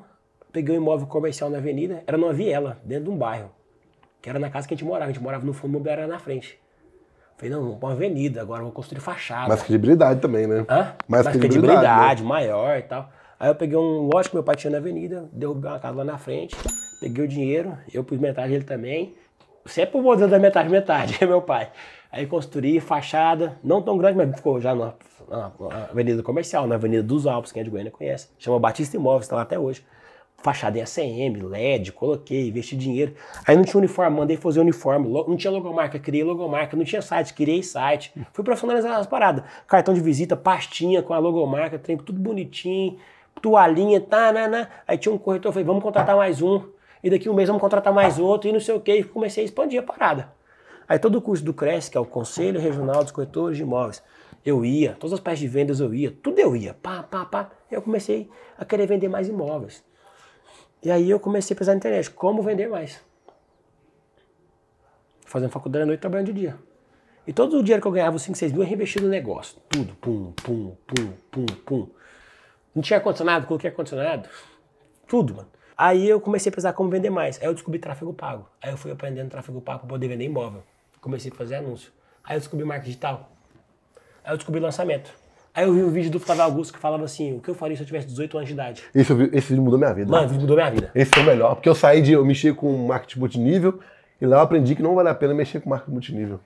Speaker 2: peguei um imóvel comercial na avenida, era numa viela, dentro de um bairro, que era na casa que a gente morava, a gente morava no fundo, meu era na frente. Falei, não, vamos uma avenida, agora vou construir fachada. Mais
Speaker 1: credibilidade também, né? Hã? Mais, Mais credibilidade, né? credibilidade né?
Speaker 2: maior e tal. Aí eu peguei um lote que meu pai tinha na avenida, derrubei uma casa lá na frente, peguei o dinheiro, eu pus metade dele também. Sempre é o modelo da metade, metade, é meu pai. Aí construí fachada, não tão grande, mas ficou já na, avenida comercial, na avenida dos Alpes, quem é de Goiânia conhece. Chama Batista Imóveis, está lá até hoje. Fachada em ACM, LED, coloquei, investi dinheiro. Aí não tinha uniforme, mandei fazer uniforme. Não tinha logomarca, criei logomarca. Não tinha site, criei site. Fui profissionalizar as paradas. Cartão de visita, pastinha com a logomarca, trem, tudo bonitinho. Toalhinha, tá, né, né. Aí tinha um corretor, falei, vamos contratar mais um. E daqui um mês vamos contratar mais outro e não sei o que. E comecei a expandir a parada. Aí todo o curso do CRES, que é o Conselho Regional dos Corretores de Imóveis, eu ia, todas as partes de vendas eu ia, tudo eu ia, pá, pá, pá. Eu comecei a querer vender mais imóveis. E aí eu comecei a pensar na internet, como vender mais? Fazendo faculdade à noite, trabalhando de dia. E todo o dinheiro que eu ganhava, os 5, 6 mil, eu reinvestia no negócio. Tudo, pum, pum, pum, pum, pum. Não tinha ar-condicionado, coloquei ar-condicionado. Tudo, mano. Aí eu comecei a pensar como vender mais. Aí eu descobri tráfego pago. Aí eu fui aprendendo tráfego pago para poder vender imóvel comecei a fazer anúncio. Aí eu descobri marca digital. Aí eu descobri lançamento. Aí eu vi um vídeo do Flávio Augusto que falava assim: o que eu faria se eu tivesse 18 anos de idade?
Speaker 1: Esse, esse vídeo mudou minha vida. Mano, esse vídeo mudou minha vida. Esse foi o melhor, porque eu saí de. Eu mexi com marketing multinível e lá eu aprendi que não vale a pena mexer com marketing
Speaker 2: multinível.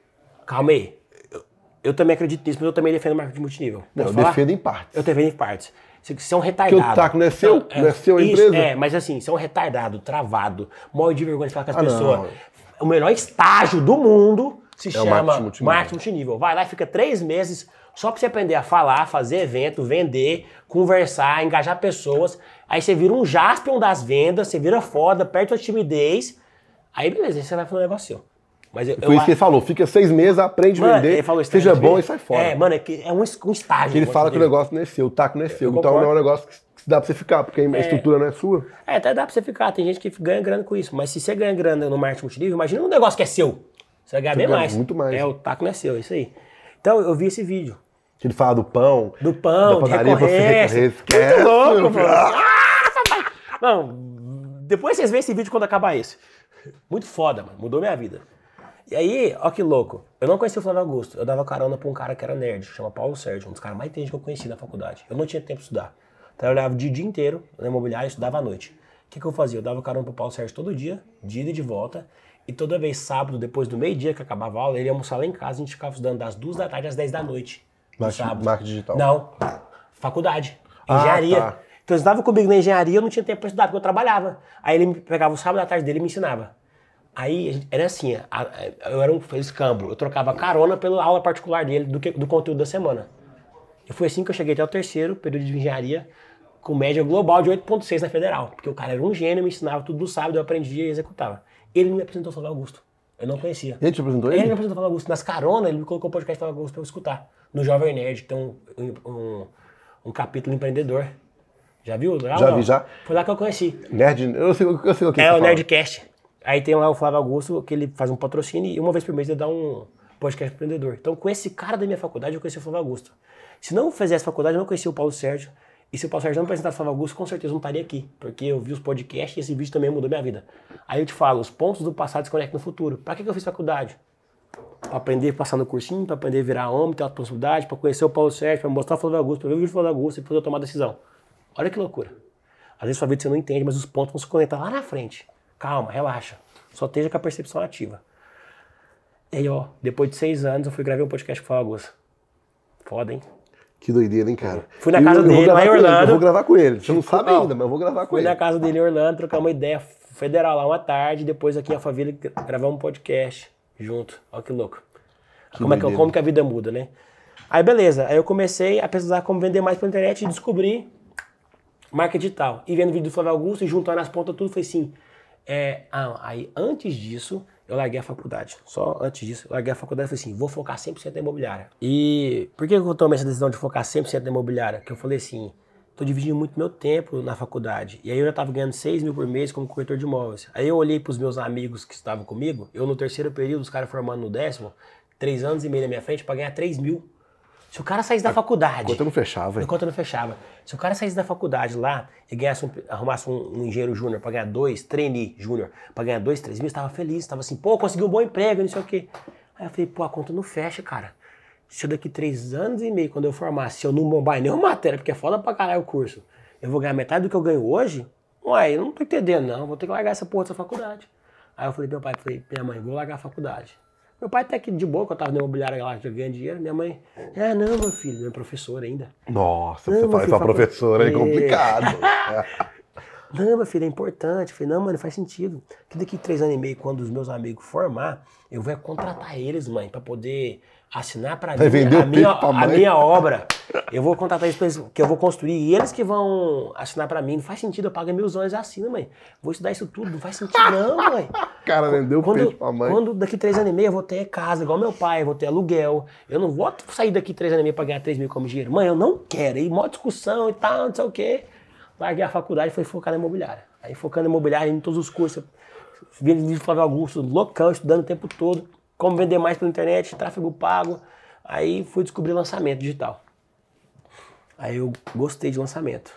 Speaker 2: Calma aí. Eu, eu também acredito nisso, mas eu também defendo marketing multinível. Não, eu falar? defendo em partes. Eu defendo em partes. Você é um retardado. Que o taco não é seu? Não, é, não é seu, é isso, empresa? É, mas assim, você é um retardado, travado, mal de vergonha de falar com as ah, pessoas o melhor estágio do mundo se é chama marketing multinível. marketing multinível. Vai lá e fica três meses só para você aprender a falar, fazer evento, vender, conversar, engajar pessoas. Aí você vira um jaspion das vendas, você vira foda, perde a timidez. Aí beleza, aí você vai fazer um negócio. Mas eu, foi eu, isso que
Speaker 1: ele falou, fica seis meses, aprende a vender, falou, seja bom e sai fora.
Speaker 2: É, mano, é, que é um, um estágio. Que ele fala que o negócio
Speaker 1: não é seu, o taco não é seu. Eu, então é um negócio que dá pra você ficar, porque a é, estrutura não é sua.
Speaker 2: É, até dá pra você ficar. Tem gente que ganha grana com isso. Mas se você ganha grana no marketing multinível, imagina um negócio que é seu. Você vai ganhar bem ganha mais. Muito mais. É, o taco não é seu, é isso aí. Então, eu vi esse vídeo.
Speaker 1: Que ele fala do pão.
Speaker 2: Do pão, da padaria, de recorrência. Você recorrer, muito louco, pô. Ah, não, depois vocês veem esse vídeo quando acabar esse. Muito foda, mano. Mudou minha vida. E aí, ó que louco. Eu não conheci o Flávio Augusto. Eu dava carona pra um cara que era nerd, chama Paulo Sérgio, um dos caras mais inteligentes que eu conheci na faculdade. Eu não tinha tempo de estudar. Trabalhava então, o dia inteiro na imobiliária, estudava à noite. O que, que eu fazia? Eu dava carona pro Paulo Sérgio todo dia, de ida e de volta. E toda vez sábado, depois do meio-dia que acabava a aula, ele ia almoçar lá em casa, e a gente ficava estudando das duas da tarde às 10 da noite. Marketing, marketing digital? Não. Faculdade. Ah, engenharia. Ah, tá. Então eu estudava comigo na engenharia, eu não tinha tempo para estudar, porque eu trabalhava. Aí ele me pegava o sábado à tarde dele e me ensinava. Aí era assim, eu era um escambo. Eu trocava carona pela aula particular dele, do, que, do conteúdo da semana foi assim que eu cheguei até o terceiro período de engenharia, com média global de 8,6 na federal. Porque o cara era um gênio, me ensinava tudo do sábado, eu aprendia e executava. Ele me apresentou Flávio Augusto. Eu não conhecia. Ele te apresentou ele? Ele me apresentou Flávio Augusto. Nas caronas, ele me colocou o podcast Flávio Augusto pra eu escutar. No Jovem Nerd, que tem um, um, um capítulo empreendedor. Já viu? Lá, já não? vi, já. Foi lá que eu conheci.
Speaker 1: Nerd, eu sei, eu sei o que É, o fala.
Speaker 2: Nerdcast. Aí tem lá o Flávio Augusto, que ele faz um patrocínio e uma vez por mês ele dá um podcast empreendedor. Então, com esse cara da minha faculdade, eu conheci o Flávio Augusto. Se não fizesse faculdade, eu não conhecia o Paulo Sérgio. E se o Paulo Sérgio não apresentasse Flávio Augusto, com certeza não estaria aqui, porque eu vi os podcasts e esse vídeo também mudou minha vida. Aí eu te falo, os pontos do passado se conectam no futuro. Para que, que eu fiz faculdade? Para aprender a passar no cursinho, para aprender a virar homem, ter responsabilidade, para conhecer o Paulo Sérgio, para mostrar o Flávio Augusto, para ver o vídeo do Flávio Augusto e poder tomar decisão. Olha que loucura. Às vezes sua vida você não entende, mas os pontos vão se conectar lá na frente. Calma, relaxa. Só esteja com a percepção ativa. E aí, ó, depois de seis anos eu fui gravar um podcast com o Flávio Augusto. Foda, hein?
Speaker 1: Que doideira, hein, cara? É. Fui na casa eu, dele, eu em Orlando. Ele, eu vou gravar
Speaker 2: com ele. Você não sabe não, ainda, mas eu vou gravar com ele. Fui na casa dele em Orlando, trocar uma ideia federal lá uma tarde, depois aqui em Alphaville gravar um podcast junto. Olha que louco. Que como, é que, como que a vida muda, né? Aí beleza, aí eu comecei a pesquisar como vender mais pela internet e descobri marca digital. E vendo o vídeo do Flávio Augusto e juntando as pontas tudo, foi assim. É, ah, aí antes disso, eu larguei a faculdade. Só antes disso, eu larguei a faculdade e falei assim, vou focar 100% na imobiliária. E por que eu tomei essa decisão de focar 100% na imobiliária? Porque eu falei assim, tô dividindo muito meu tempo na faculdade. E aí eu já tava ganhando 6 mil por mês como corretor de imóveis. Aí eu olhei para os meus amigos que estavam comigo, eu no terceiro período, os caras formando no décimo, três anos e meio na minha frente para ganhar 3 mil se o cara saísse da a faculdade. Enquanto não fechava. Enquanto não fechava. Se o cara saísse da faculdade lá e ganhasse um, arrumasse um, um engenheiro júnior para ganhar dois, trainee júnior, para ganhar dois, três mil, estava feliz. Estava assim, pô, consegui um bom emprego, não sei o quê. Aí eu falei, pô, a conta não fecha, cara. Se eu daqui três anos e meio, quando eu formar, se eu não bombar nenhuma matéria, porque é foda pra caralho o curso, eu vou ganhar metade do que eu ganho hoje? Ué, eu não tô entendendo, não. Vou ter que largar essa porra dessa faculdade. Aí eu falei, meu pai, falei, minha mãe, vou largar a faculdade. Meu pai tá até que de boa, que eu tava na imobiliária lá ganhando dinheiro, minha mãe, ah, não, meu filho, é professor ainda.
Speaker 1: Nossa, não, você fala essa professora é complicado.
Speaker 2: não, meu filho, é importante. Eu falei, não, mano, faz sentido. Que daqui três anos e meio, quando os meus amigos formar, eu vou é contratar eles, mãe, para poder assinar para mim vender a, minha, a minha obra. Eu vou contratar eles que eu vou construir e eles que vão assinar para mim. Não faz sentido, eu pago mil zonas e assino, mãe. Vou estudar isso tudo, não faz sentido não, mãe. Cara, vendeu quando, peixe pra mãe. Quando daqui três anos e meio eu vou ter casa, igual meu pai, eu vou ter aluguel. Eu não vou sair daqui três anos e meio pra ganhar três mil como dinheiro. Mãe, eu não quero. E mó discussão e tal, não sei o quê. Larguei a faculdade e fui focar na imobiliária. Aí focando na imobiliária, em todos os cursos. vindo de Flávio Augusto, loucão, estudando o tempo todo como vender mais pela internet, tráfego pago. Aí fui descobrir lançamento digital. Aí eu gostei de lançamento.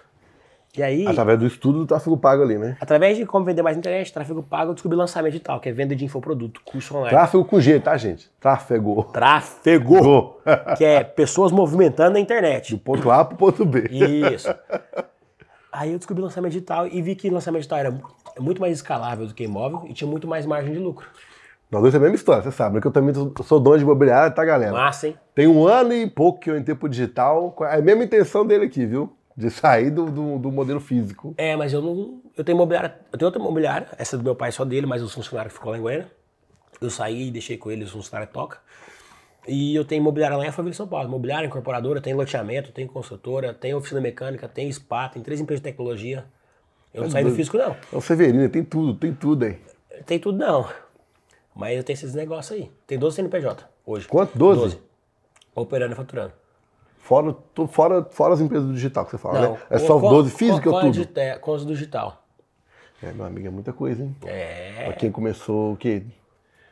Speaker 2: E aí. Através
Speaker 1: do estudo do tráfego pago ali, né?
Speaker 2: Através de como vender mais na internet, tráfego pago, eu descobri lançamento digital, que é venda de infoproduto, curso online. Tráfego
Speaker 1: com G, tá, gente? Tráfego. Tráfego. que é pessoas movimentando na internet. Do ponto A pro ponto B. Isso.
Speaker 2: Aí eu descobri lançamento digital e vi que lançamento digital era é muito mais escalável do que imóvel e tinha muito mais margem de lucro.
Speaker 1: Nós dois é a mesma história, você sabe, porque né? eu também sou dono de imobiliária, tá, galera? Massa, hein? Tem um ano e pouco que eu entrei pro digital, é a mesma intenção dele aqui, viu? De sair do, do, do, modelo físico.
Speaker 2: É, mas eu não. Eu tenho imobiliária, eu tenho outra imobiliária, essa do meu pai é só dele, mas o funcionário que ficou lá em Goiânia. Eu saí e deixei com eles, o funcionário toca. E eu tenho imobiliária lá em Favela São Paulo. Imobiliária, incorporadora, tem loteamento, tem construtora, tem oficina mecânica, tem spa, tem três empresas de tecnologia. Eu não saí do físico, não. É o
Speaker 1: Severino, tem tudo, tem tudo aí.
Speaker 2: Tem tudo, não. Mas eu tenho esses negócios aí. Tem 12 CNPJ
Speaker 1: hoje. Quanto? 12? 12.
Speaker 2: Operando e faturando.
Speaker 1: Fora, fora, fora as empresas do digital que você fala, Não, né? É só com, 12 física ou tudo?
Speaker 2: É, com as do digital.
Speaker 1: É, meu amigo, é muita coisa, hein?
Speaker 2: É. Pra
Speaker 1: quem começou o quê?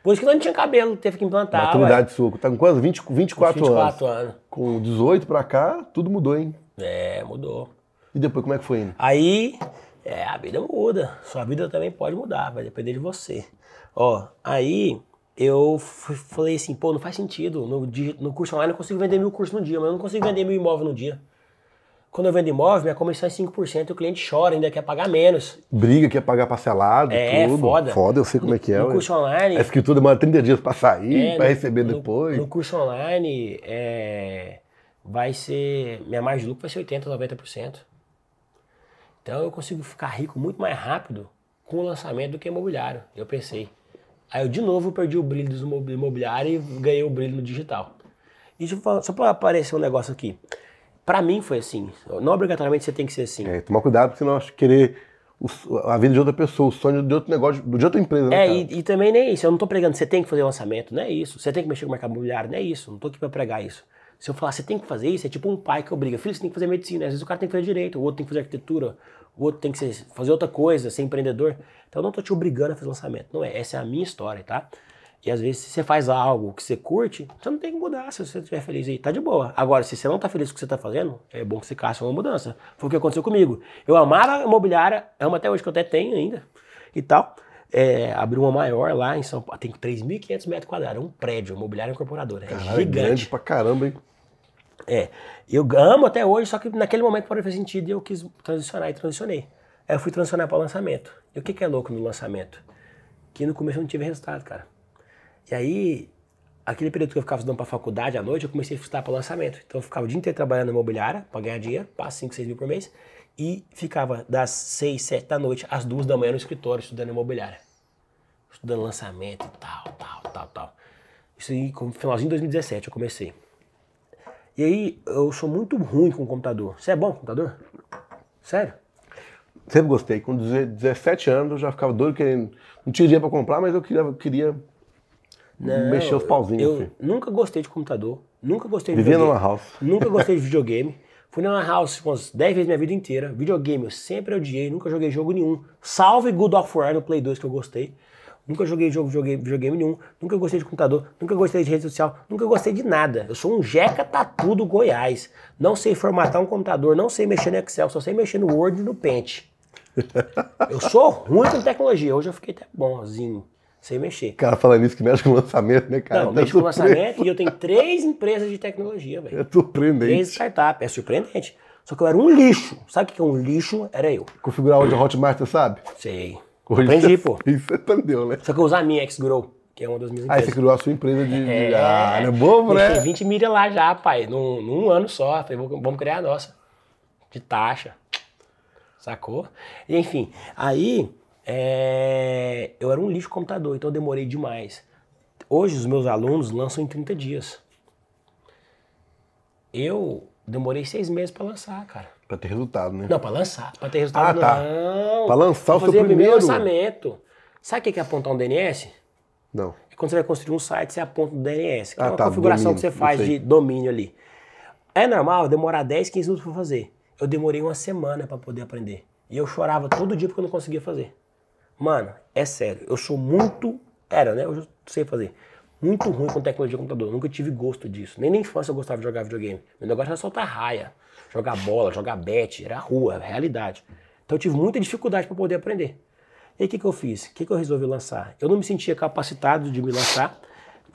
Speaker 2: Por isso que não tinha cabelo, teve que implantar. Maturidade de
Speaker 1: suco. Tá com quantos? 20, 24, 24 anos. anos. Com 18 pra cá, tudo mudou,
Speaker 2: hein? É, mudou.
Speaker 1: E depois, como é que foi indo?
Speaker 2: Aí, é, a vida muda. Sua vida também pode mudar, vai depender de você. Ó, aí eu falei assim, pô, não faz sentido. No, no curso online eu consigo vender mil cursos no dia, mas eu não consigo vender mil imóveis no dia. Quando eu vendo imóvel, minha comissão é 5%, o cliente chora, ainda quer pagar menos.
Speaker 1: Briga, quer pagar parcelado, é, é tudo. foda. Foda, eu sei como é que é. No curso online... É, A escritura demora 30 dias para sair, é, para receber no, depois. No
Speaker 2: curso online, é, vai ser... Minha margem de lucro vai ser 80%, 90%. Então eu consigo ficar rico muito mais rápido com o lançamento do que imobiliário, eu pensei. Aí eu de novo perdi o brilho do imobiliário e ganhei o brilho no digital. E falar, só para aparecer um negócio aqui. Para mim foi assim. Não obrigatoriamente você tem que ser assim. É, tomar
Speaker 1: cuidado porque não querer a vida de outra pessoa, o sonho de outro negócio, de outra empresa. Né, é,
Speaker 2: e, e, também nem é isso. Eu não estou pregando você tem que fazer lançamento, não é isso. Você tem que mexer com o mercado imobiliário, não é isso. Não estou aqui para pregar isso. Se eu falar, você tem que fazer isso, é tipo um pai que obriga. Filho, você tem que fazer medicina. Às vezes o cara tem que fazer direito, o outro tem que fazer arquitetura, o outro tem que ser, fazer outra coisa, ser empreendedor. Então eu não estou te obrigando a fazer lançamento. Não é, essa é a minha história, tá? E às vezes, se você faz algo que você curte, você não tem que mudar. Se você estiver feliz aí, tá de boa. Agora, se você não tá feliz com o que você tá fazendo, é bom que você caça uma mudança. Foi o que aconteceu comigo. Eu amava imobiliária, amo até hoje, que eu até tenho ainda e tal é, abriu uma maior lá em São Paulo. Tem 3.500 metros quadrados, um prédio, imobiliário incorporadora. É, é gigante. grande pra caramba, hein? É. Eu amo até hoje, só que naquele momento para fazer sentido e eu quis transicionar e transicionei. Aí eu fui transicionar para o lançamento. E o que, que é louco no lançamento? Que no começo eu não tive resultado, cara. E aí, aquele período que eu ficava estudando para faculdade à noite, eu comecei a estudar para lançamento. Então eu ficava o dia inteiro trabalhando na imobiliária para ganhar dinheiro, passa 5, 6 mil por mês e ficava das 6, 7 da noite às 2 da manhã no escritório estudando imobiliária estudando lançamento e tal, tal, tal, tal. Isso aí, finalzinho de 2017 eu comecei. E aí, eu sou muito ruim com o computador. Você é bom com computador? Sério? Sempre gostei. Com 17
Speaker 1: anos eu já ficava doido querendo. Não tinha dinheiro pra comprar, mas eu queria, queria não, mexer os pauzinhos. Eu, assim.
Speaker 2: nunca gostei de computador. Nunca gostei de Vivia videogame. numa house. Nunca gostei de videogame. Fui numa house umas 10 vezes minha vida inteira. Videogame eu sempre odiei, nunca joguei jogo nenhum. Salve Good of War no Play 2 que eu gostei. Nunca joguei jogo, joguei videogame nenhum. Nunca gostei de computador. Nunca gostei de rede social. Nunca gostei de nada. Eu sou um jeca tatu do Goiás. Não sei formatar um computador. Não sei mexer no Excel. Só sei mexer no Word e no Paint. Eu sou ruim com tecnologia. Hoje eu fiquei até bonzinho. Sem mexer.
Speaker 1: Cara, falando isso que mexe com lançamento, né, cara? Não, tá mexe com lançamento e
Speaker 2: eu tenho três empresas de tecnologia, velho. É
Speaker 1: surpreendente. Três
Speaker 2: startups. É surpreendente. Só que eu era um lixo. Sabe o que é um lixo? Era eu.
Speaker 1: Configurar hoje a Hotmart, você sabe? Sei. Hoje Aprendi, pô. Isso
Speaker 2: você é aprendeu, né? Só que eu uso a minha X-Grow, que é uma das minhas ah, empresas. Ah, você criou
Speaker 1: a sua empresa de... É, ah, não é bobo, né? Tem
Speaker 2: 20 milha lá já, pai. Num, num ano só. Falei, vamos criar a nossa. De taxa. Sacou? E, enfim, aí... É, eu era um lixo computador, então eu demorei demais. Hoje os meus alunos lançam em 30 dias. Eu demorei seis meses para lançar, cara.
Speaker 1: Pra ter resultado, né? Não, pra
Speaker 2: lançar. Pra ter resultado, ah, tá. não. Pra lançar pra o seu primeiro... primeiro lançamento. Sabe o que é apontar um DNS? Não. É quando você vai construir um site, você aponta o DNS. Que ah, é uma tá, configuração domínio, que você faz de domínio ali. É normal demorar 10, 15 minutos pra fazer. Eu demorei uma semana para poder aprender. E eu chorava todo dia porque eu não conseguia fazer. Mano, é sério. Eu sou muito... Era, né? Eu sei fazer muito ruim com tecnologia de computador. nunca tive gosto disso. Nem na infância eu gostava de jogar videogame. Meu negócio era soltar raia jogar bola, jogar bet, era rua, realidade. Então eu tive muita dificuldade para poder aprender. E aí o que, que eu fiz? O que, que eu resolvi lançar? Eu não me sentia capacitado de me lançar,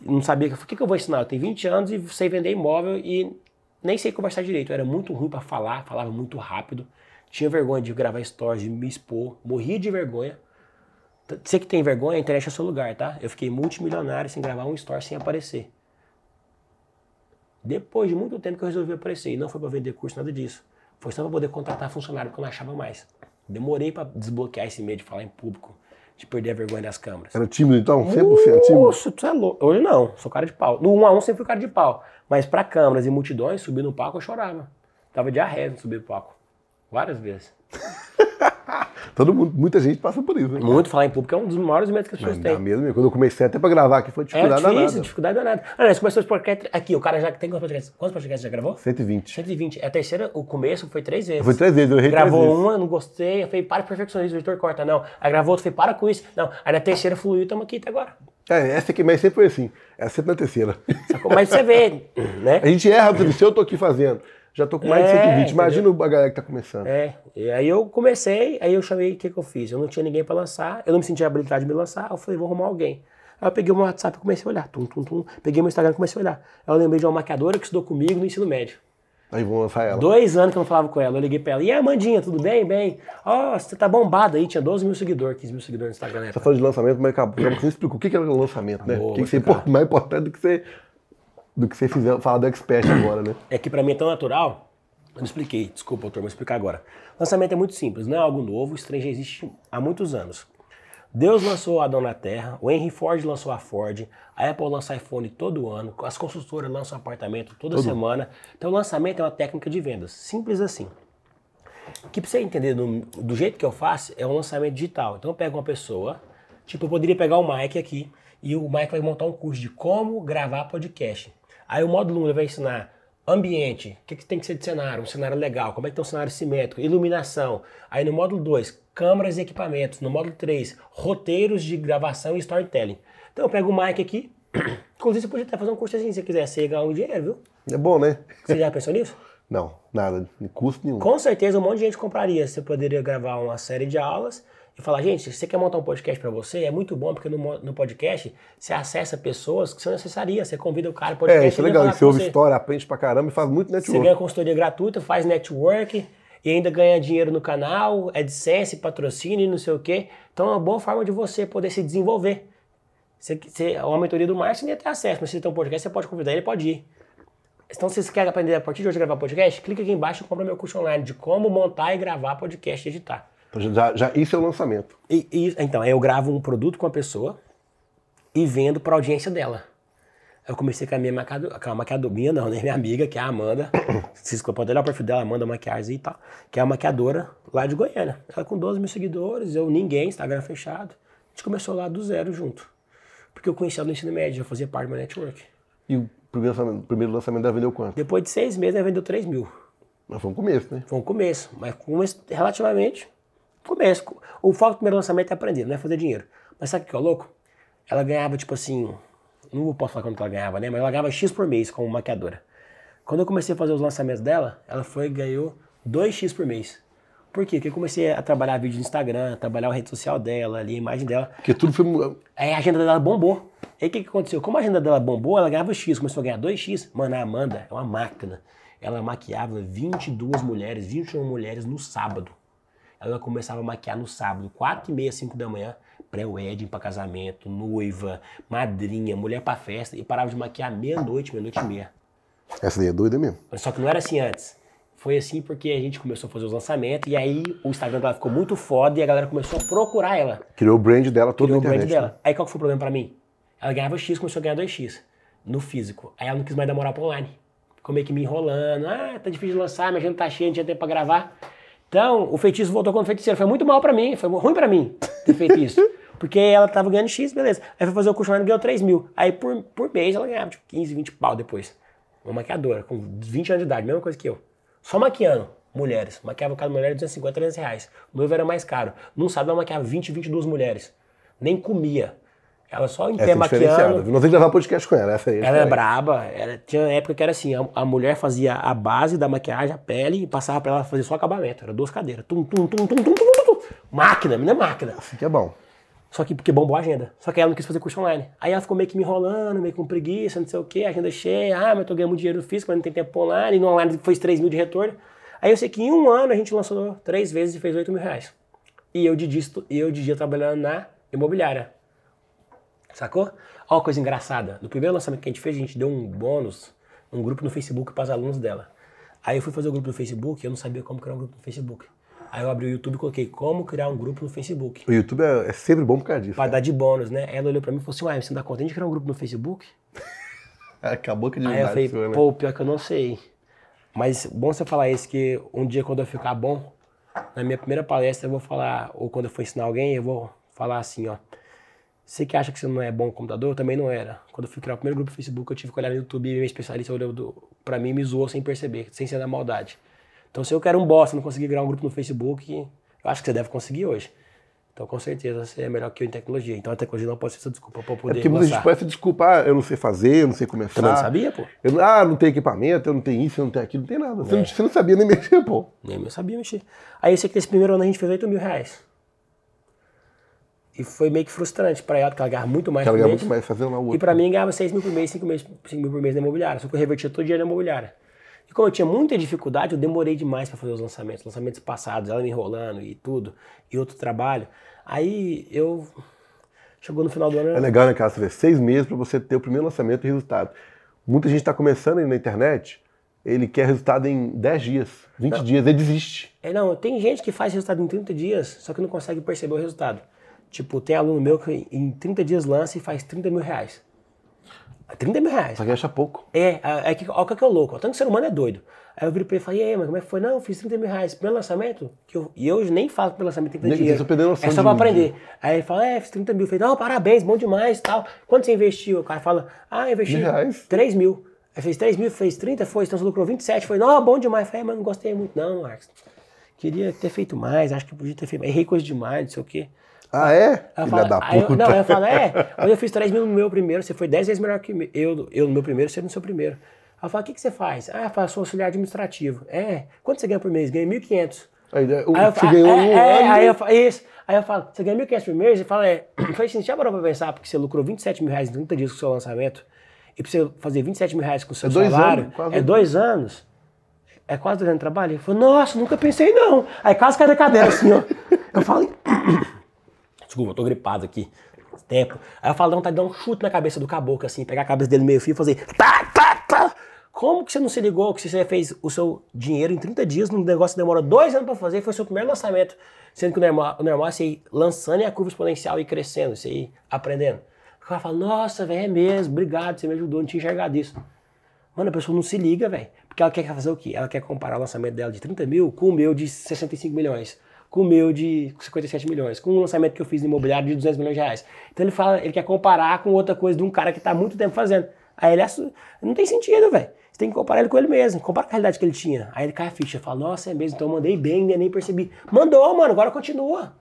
Speaker 2: não sabia o que, que eu vou ensinar. Eu tenho 20 anos e sei vender imóvel e nem sei conversar direito. Eu era muito ruim para falar, falava muito rápido, tinha vergonha de gravar stories, de me expor, morria de vergonha. Você que tem vergonha, a internet é seu lugar, tá? Eu fiquei multimilionário sem gravar um story, sem aparecer. Depois de muito tempo que eu resolvi aparecer, e não foi para vender curso, nada disso. Foi só para poder contratar funcionário, que eu não achava mais. Demorei para desbloquear esse medo de falar em público, de perder a vergonha das câmeras.
Speaker 1: Era tímido então? Sempre você era é
Speaker 2: é tímido? Nossa, tu é louco. Hoje não, sou cara de pau. No 1 a 1 sempre fui cara de pau. Mas para câmeras e multidões, subir no palco eu chorava. Tava de arreio subir no palco. Várias vezes.
Speaker 1: Todo mundo, muita gente passa por isso. Né? Muito
Speaker 2: falar em público é um dos maiores medos que as pessoas têm.
Speaker 1: Mesmo, quando eu comecei até para gravar aqui foi é dificuldade é difícil,
Speaker 2: dificuldade danada. Aliás, ah, começou os podcasts aqui, o cara já tem quantos podcasts? Quantos podcasts já gravou? 120. 120. É a terceira, o começo foi três vezes. Foi três vezes, eu errei Gravou três uma, vezes. não gostei, eu falei, para perfeccionismo, o editor corta, não. Aí gravou outra, falei, para com isso, não. Aí na terceira fluiu, estamos aqui até agora.
Speaker 1: É, essa aqui, mas sempre foi assim. É sempre na terceira. Sacou? Mas você vê,
Speaker 2: né? A gente erra,
Speaker 1: eu tô aqui fazendo. Já tô com mais de 120. É, imagina entendeu? a galera que tá começando.
Speaker 2: É. E aí eu comecei, aí eu chamei, o que, que eu fiz? Eu não tinha ninguém para lançar, eu não me sentia habilidade de me lançar, eu falei, vou arrumar alguém. Aí eu peguei o meu WhatsApp e comecei a olhar. Tum, tum, tum. Peguei meu Instagram e comecei a olhar. Aí eu lembrei de uma maquiadora que estudou comigo no ensino médio.
Speaker 1: Aí vou lançar ela.
Speaker 2: Dois anos que eu não falava com ela. Eu liguei pra ela. E aí, Amandinha, tudo bem? Bem. Ó, oh, você tá bombada aí. Tinha 12 mil seguidores, 15 mil seguidores no Instagram. Você tá falando
Speaker 1: de lançamento, mas acabou. Você explicou o que é o lançamento, né? Boa, que, que você, tá. mais importante do que
Speaker 2: você do que você fizer, falar do expert agora, né? É que para mim é tão natural. Eu não expliquei, desculpa, doutor, vou explicar agora. O lançamento é muito simples, não é algo novo, isso já existe há muitos anos. Deus lançou Adão na Terra, o Henry Ford lançou a Ford, a Apple lança iPhone todo ano, as consultoras lançam apartamento toda todo. semana. Então, o lançamento é uma técnica de vendas, simples assim. O Que precisa você entender do, do, jeito que eu faço, é um lançamento digital. Então, eu pego uma pessoa, tipo, eu poderia pegar o Mike aqui, e o Mike vai montar um curso de como gravar podcast. Aí o módulo 1 vai ensinar ambiente, o que, que tem que ser de cenário, um cenário legal, como é que tem um cenário simétrico, iluminação. Aí no módulo 2, câmeras e equipamentos. No módulo 3, roteiros de gravação e storytelling. Então eu pego o Mike aqui, inclusive você podia até fazer um curso assim, se você quiser, você ia ganhar um dinheiro, viu? É bom, né? Você já pensou nisso? Não,
Speaker 1: nada, de custo nenhum. Com
Speaker 2: certeza um monte de gente compraria, você poderia gravar uma série de aulas e falar, gente, se você quer montar um podcast para você, é muito bom, porque no, no, podcast você acessa pessoas que são necessárias, você convida o cara para podcast. É, isso é legal, você ouve você. história,
Speaker 1: aprende pra caramba e faz muito network. Você ganha
Speaker 2: consultoria gratuita, faz network e ainda ganha dinheiro no canal, AdSense, é patrocínio e não sei o quê. Então é uma boa forma de você poder se desenvolver. Você, você, uma mentoria do marketing ia ter acesso, mas se tem um podcast, você pode convidar ele, pode ir. Então, se você quer aprender a partir de hoje a gravar podcast, clica aqui embaixo e compra meu curso online de como montar e gravar podcast e editar.
Speaker 1: Já, já, isso é o lançamento. E,
Speaker 2: e, então, eu gravo um produto com a pessoa e vendo para audiência dela. Eu comecei com a minha maquiadora, com a maquiadora minha não, né? Minha amiga, que é a Amanda. Vocês podem olhar o perfil dela, Amanda Maquiagem e tal. Que é a maquiadora lá de Goiânia. Ela com 12 mil seguidores, eu ninguém, Instagram fechado. A gente começou lá do zero junto. Porque eu conhecia ela no ensino médio, já fazia parte do meu network.
Speaker 1: E o primeiro lançamento, primeiro lançamento dela vendeu quanto?
Speaker 2: Depois de seis meses, ela vendeu 3 mil. Mas foi um começo, né? Foi um começo, mas começo relativamente começo. O foco do primeiro lançamento é aprender, não é fazer dinheiro. Mas sabe o que é louco? Ela ganhava, tipo assim, não posso falar quanto ela ganhava, né? Mas ela ganhava X por mês como maquiadora. Quando eu comecei a fazer os lançamentos dela, ela foi ganhou 2x por mês. Por quê? Porque eu comecei a trabalhar vídeo no Instagram, trabalhar a rede social dela, ali, a imagem dela. Porque tudo foi. Aí a agenda dela bombou. E aí o que, que aconteceu? Como a agenda dela bombou, ela ganhava X, começou a ganhar 2x. Mano, a Amanda é uma máquina. Ela maquiava 22 mulheres, 21 mulheres no sábado ela começava a maquiar no sábado, 4 e meia, 5 da manhã, pré-wedding para casamento, noiva, madrinha, mulher para festa, e parava de maquiar meia-noite, meia-noite e meia.
Speaker 1: Essa daí é doida mesmo.
Speaker 2: Só que não era assim antes. Foi assim porque a gente começou a fazer os lançamentos e aí o Instagram dela ficou muito foda e a galera começou a procurar ela.
Speaker 1: Criou o brand dela todo Criou na internet. o brand né?
Speaker 2: dela. Aí qual que foi o problema para mim? Ela ganhava X, começou a ganhar 2X no físico. Aí ela não quis mais dar moral pro online. Ficou meio que me enrolando. Ah, tá difícil de lançar, minha agenda tá cheia, não tinha tempo pra gravar. Então, o feitiço voltou contra o feiticeiro. Foi muito mal para mim, foi ruim para mim ter feito isso. Porque ela tava ganhando X, beleza. Aí foi fazer o curso online e ganhou 3 mil. Aí por, por mês ela ganhava tipo 15, 20 pau depois. Uma maquiadora, com 20 anos de idade, mesma coisa que eu. Só maquiando mulheres. Maquiava cada mulher 250, 300 reais. O noivo era mais caro. Não sabia maquiar 20, 22 mulheres. Nem comia. Ela só em é, tema maquiando. Não
Speaker 1: tem que gravar podcast com ela, essa aí. Ela é, é.
Speaker 2: braba. Ela, tinha época que era assim: a, a, mulher fazia a base da maquiagem, a pele, e passava pra ela fazer só acabamento. Era duas cadeiras. Tum, tum, tum, tum, tum, tum, tum, tum. Máquina, menina máquina. Assim que é bom. Só que porque bombou a agenda. Só que ela não quis fazer curso online. Aí ela ficou meio que me enrolando, meio com preguiça, não sei o quê, agenda cheia. Ah, mas eu tô ganhando muito dinheiro físico, mas não tem tempo online. E no online foi 3 mil de retorno. Aí eu sei que em um ano a gente lançou três vezes e fez 8 mil reais. E eu de eu de dia trabalhando na imobiliária. Sacou? Ó, uma coisa engraçada. No primeiro lançamento que a gente fez, a gente deu um bônus, um grupo no Facebook para os alunos dela. Aí eu fui fazer o grupo no Facebook, eu não sabia como criar um grupo no Facebook. Aí eu abri o YouTube e coloquei como criar um grupo no Facebook. O YouTube é, é sempre bom por causa disso. Para né? dar de bônus, né? Ela olhou para mim e falou assim: Ué, você não dá conta de criar um grupo no Facebook? Acabou que de Aí eu falei: né? Pô, pior que eu não sei. Mas bom você falar isso, que um dia quando eu ficar bom, na minha primeira palestra eu vou falar, ou quando eu for ensinar alguém, eu vou falar assim: ó, você que acha que você não é bom computador, eu também não era. Quando eu fui criar o primeiro grupo do Facebook, eu tive que olhar no YouTube e meu especialista olhou pra mim e me zoou sem perceber, sem ser da maldade. Então, se eu quero um bosta, não conseguir criar um grupo no Facebook, eu acho que você deve conseguir hoje. Então, com certeza, você é melhor que eu em tecnologia. Então, a tecnologia não pode ser essa desculpa para é poder. É porque muita gente parece
Speaker 1: desculpa, desculpar, ah, eu não sei fazer, eu não sei começar. É você não sabia, pô. Eu, ah, não tem equipamento, eu não tenho isso, eu não tenho aquilo, não tem nada. Você, é. não, você não sabia nem mexer,
Speaker 2: pô. Nem eu sabia mexer. Aí, eu sei que nesse primeiro ano a gente fez 8 mil reais. E foi meio que frustrante para ela, porque ela ganhava muito mais ela ganhava muito mais fazendo uma outra. E para mim ganhava 6 mil por mês, 5 mil, mil por mês na imobiliária. Só que eu revertia todo o dinheiro na imobiliária. E como eu tinha muita dificuldade, eu demorei demais para fazer os lançamentos, lançamentos passados, ela me enrolando e tudo, e outro trabalho. Aí eu. Chegou no final do ano. É legal,
Speaker 1: né, cara? Você vê seis meses para você ter o primeiro lançamento e resultado. Muita gente está começando aí na internet, ele quer resultado em 10 dias, 20 não. dias, ele desiste.
Speaker 2: É, não, tem gente que faz resultado em 30 dias, só que não consegue perceber o resultado. Tipo, tem aluno meu que em 30 dias lança e faz 30 mil reais. 30 mil reais. Só que acha pouco. É, é, é que, olha que é, é louco. Tanto que o ser humano é doido. Aí eu viro pra ele e falo, e aí, mas como é que foi? Não, eu fiz 30 mil reais. pelo lançamento, que eu, e eu nem falo pelo lançamento tem que ter dinheiro. Tá é só pra aprender. Né? Aí ele fala, é, fiz 30 mil. Eu falei, não, parabéns, bom demais e tal. Quanto você investiu? O cara fala, ah, investi mil reais. 3 mil. Aí fez 3 mil, fez 30, foi, então você lucrou 27. Foi, não, bom demais. Eu falei, é, mas não gostei muito, não, Marcos. Queria ter feito mais, acho que podia ter feito. mais. Errei coisa demais, não sei o quê. Ah, é? Ela Filha fala, da puta. Eu, não, ela fala, é, mas eu fiz 3 mil no meu primeiro, você foi 10 vezes melhor que eu, eu no meu primeiro, você no seu primeiro. Ela fala, o que, que você faz? Ah, eu faço auxiliar administrativo. É, quanto você ganha por mês? Ganha 1.500. Né, aí, eu, aí eu, você ganhou é, um é, ano. Aí eu, falo, isso. Aí eu falo, você ganha 1.500 por mês? Ele fala, é. Eu falei assim, já parou pra pensar, porque você lucrou 27 mil reais em 30 dias com o seu lançamento, e pra você fazer 27 mil reais com o seu é salário, dois anos, é dois anos, é quase dois anos de trabalho? Ele falou, nossa, nunca pensei não. Aí quase cai da cadeira assim, ó. Eu falo... Desculpa, eu tô gripado aqui. Tempo. Aí eu falo, tá dar um chute na cabeça do caboclo, assim, pegar a cabeça dele meio fio e fazer. Tá, tá, tá. Como que você não se ligou que você fez o seu dinheiro em 30 dias, num negócio que demora dois anos para fazer, foi o seu primeiro lançamento, sendo que o normal, o normal é você ir lançando e a curva exponencial e crescendo, você ir aprendendo. O cara fala, nossa, velho, é mesmo, obrigado, você me ajudou, não tinha enxergado isso. Mano, a pessoa não se liga, velho, porque ela quer fazer o quê? Ela quer comparar o lançamento dela de 30 mil com o meu de 65 milhões com o meu de 57 milhões, com o lançamento que eu fiz imobiliário de 200 milhões de reais. Então ele fala, ele quer comparar com outra coisa de um cara que está há muito tempo fazendo. Aí ele assusta, não tem sentido, velho. Você tem que comparar ele com ele mesmo, comparar com a realidade que ele tinha. Aí ele cai a ficha, fala, nossa, é mesmo, então eu mandei bem, nem percebi. Mandou, mano, agora continua.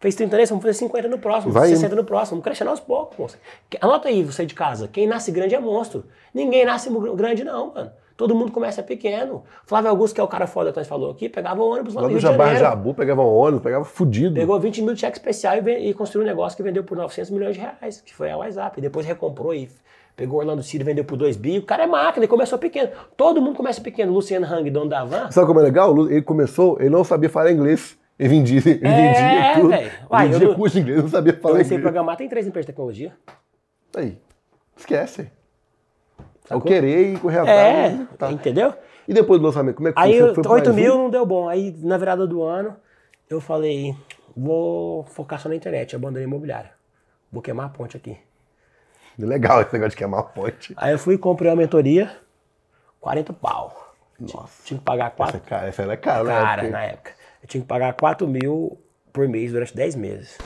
Speaker 2: Fez 30 nesse, vamos fazer 50 no próximo, Vai 60 indo. no próximo, vamos crescendo aos poucos. Moça. Anota aí, você é de casa, quem nasce grande é monstro. Ninguém nasce grande não, mano. Todo mundo começa pequeno. Flávio Augusto, que é o cara foda que falou aqui, pegava ônibus lá, lá no Rio Jabá, de Janeiro. pegava ônibus, pegava
Speaker 1: fudido. Pegou
Speaker 2: 20 mil de cheque especial e, e, construiu um negócio que vendeu por 900 milhões de reais, que foi a WhatsApp. E depois recomprou e pegou Orlando e vendeu por 2 bi. O cara é máquina, ele começou pequeno. Todo mundo começa pequeno. Luciano Hang, dono da van. Sabe como é
Speaker 1: legal? Ele começou, ele não sabia falar inglês. Ele vendia, ele é, vendia tudo. Uai, vendia eu curso de inglês, não sabia falar inglês. Eu sei programar,
Speaker 2: tem três empresas de tecnologia. Aí, esquece.
Speaker 1: Sacou? Tá querer e correr é, atrás. É, tá. entendeu? E depois do lançamento, como é que aí, foi? Aí 8 mil um?
Speaker 2: não deu bom. Aí na virada do ano, eu falei, vou focar só na internet, abandonei imobiliária. Vou queimar a ponte aqui. Legal esse negócio de queimar a ponte. Aí eu fui e comprei uma mentoria, 40 pau. Nossa. Tinha que pagar 4. Essa, é cara, essa era cara, né? Cara, na época. na época. Eu tinha que pagar 4 mil por mês durante 10 meses.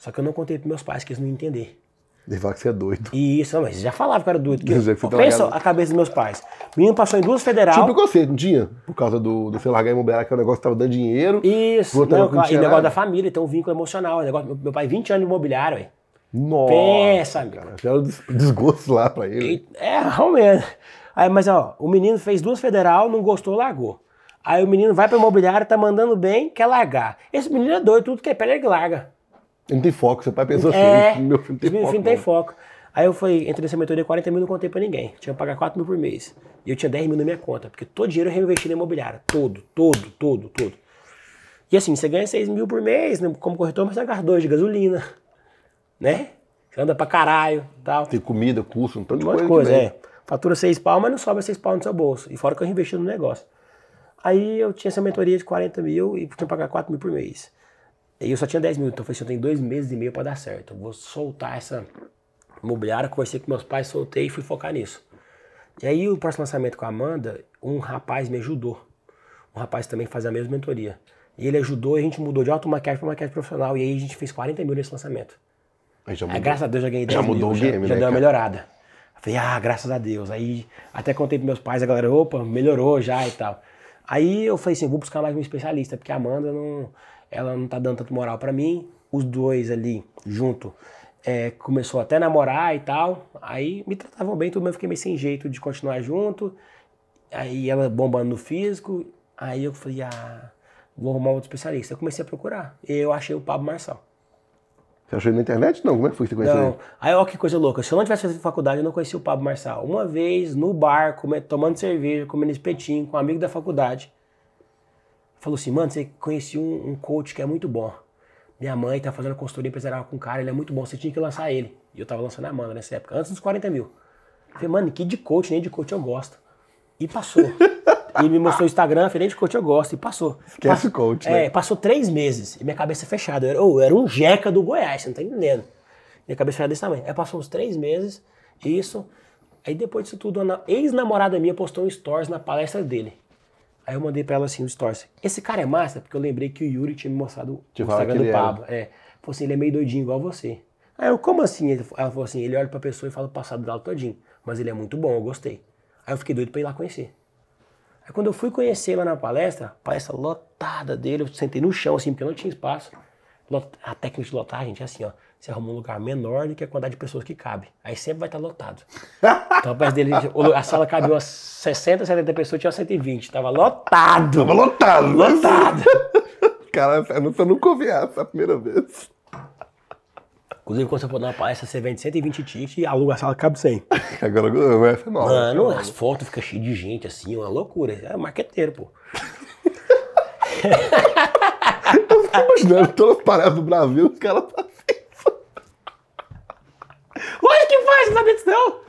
Speaker 2: Só que eu não contei pros meus pais, que eles não iam entender. Ele fala que você é doido. Isso, mas já falava que eu era doido. Que, pensa a cabeça dos meus pais. O menino passou em duas federal. Tinha preconceito,
Speaker 1: não tinha? Por causa do, do você largar a imobiliária, que é um negócio que estava dando dinheiro. Isso, não, não e negócio da
Speaker 2: família, tem então um vínculo emocional. É negócio, meu pai, 20 anos de imobiliário, ué. Nossa, Pensa, Cara, já era um desgosto lá pra ele. E, é, realmente. Aí, mas ó, o menino fez duas federal, não gostou, largou. Aí o menino vai pra imobiliária, tá mandando bem, quer largar. Esse menino é doido, tudo que é pele ele larga não tem
Speaker 1: foco, seu pai pensou é, assim, meu filho tem meu foco. filho tem né?
Speaker 2: foco. Aí eu fui, entrei nessa mentoria 40 mil, não contei pra ninguém. Tinha que pagar 4 mil por mês. E eu tinha 10 mil na minha conta, porque todo dinheiro eu reinvesti na imobiliária. Todo, todo, todo, todo. E assim, você ganha 6 mil por mês, né? como corretor, mas você gasta 2 de gasolina, né? Você anda pra caralho tal. Tem comida, curso, um tanto de coisa. coisa é. Fatura 6 pau, mas não sobra 6 pau no seu bolso. E fora que eu reinvesti no negócio. Aí eu tinha essa mentoria de 40 mil e tinha que pagar 4 mil por mês. E eu só tinha 10 mil, então eu falei assim, eu tenho dois meses e meio para dar certo. Eu vou soltar essa imobiliária, conversei com meus pais, soltei e fui focar nisso. E aí o próximo lançamento com a Amanda, um rapaz me ajudou. Um rapaz também fazia a mesma mentoria. E ele ajudou e a gente mudou de auto maquiagem para maquiagem profissional. E aí a gente fez 40 mil nesse lançamento. Aí já mudou, aí, graças a Deus já ganhei 10 já mil, mudou o game, já, né, já deu uma melhorada. Eu falei, ah, graças a Deus. Aí até contei para meus pais, a galera, opa, melhorou já e tal. Aí eu falei assim, vou buscar mais um especialista, porque a Amanda não, ela não tá dando tanto moral para mim. Os dois ali, junto, é, começou até a namorar e tal. Aí me tratavam bem, tudo, bem, eu fiquei meio sem jeito de continuar junto. Aí ela bombando no físico. Aí eu falei, ah, vou arrumar outro especialista. Eu comecei a procurar. Eu achei o Pablo Marçal.
Speaker 1: Você achou ele na internet? Não, como é que foi que você conheceu não. ele?
Speaker 2: Aí, ó, que coisa louca. Se eu não tivesse feito faculdade, eu não conhecia o Pablo Marçal. Uma vez, no bar, tomando cerveja, comendo espetinho, com um amigo da faculdade, falou assim, mano, você conheci um, um, coach que é muito bom. Minha mãe tá fazendo consultoria empresarial com um cara, ele é muito bom, você tinha que lançar ele. E eu tava lançando a Amanda nessa época, antes dos 40 mil. falei, mano, que de coach, nem de coach eu gosto. E passou. e me mostrou o Instagram, de Coach eu gosto, e passou. Esquece o coach, é, né? É, passou três meses, e minha cabeça fechada. Eu era, eu era um jeca do Goiás, você não tá entendendo. Minha cabeça fechada desse tamanho. Aí passou uns três meses, isso. Aí depois disso tudo, a ex-namorada minha postou um stories na palestra dele. Aí eu mandei pra ela assim, o stories. Esse cara é massa, porque eu lembrei que o Yuri tinha me mostrado Te o Instagram do Pablo. É. Falou assim, ele é meio doidinho igual você. Aí eu, como assim? Ela falou assim, ele olha pra pessoa e fala o passado dela todinho. Mas ele é muito bom, eu gostei. Aí eu fiquei doido pra ir lá conhecer. Aí quando eu fui conhecer lá na palestra, palestra lotada dele, eu sentei no chão assim, porque eu não tinha espaço. A técnica de lotar, gente, é assim, ó. Você arruma um lugar menor do que a quantidade de pessoas que cabe. Aí sempre vai estar lotado. Então, a palestra dele, a sala cabia umas 60, 70 pessoas, tinha 120. Tava lotado. Tava lotado. Lotado.
Speaker 1: Cara, eu nunca ouvi essa a primeira vez.
Speaker 2: Inclusive, quando você for dar uma palestra, você vende 120 tickets e aluga a sala cabe 100. Agora é fenômeno. Mano, as fotos ficam cheias de gente, assim, uma loucura. É marqueteiro, pô. eu fico imaginando toda a palestra do Brasil, os caras tá Lógico que faz, não sabe disso não.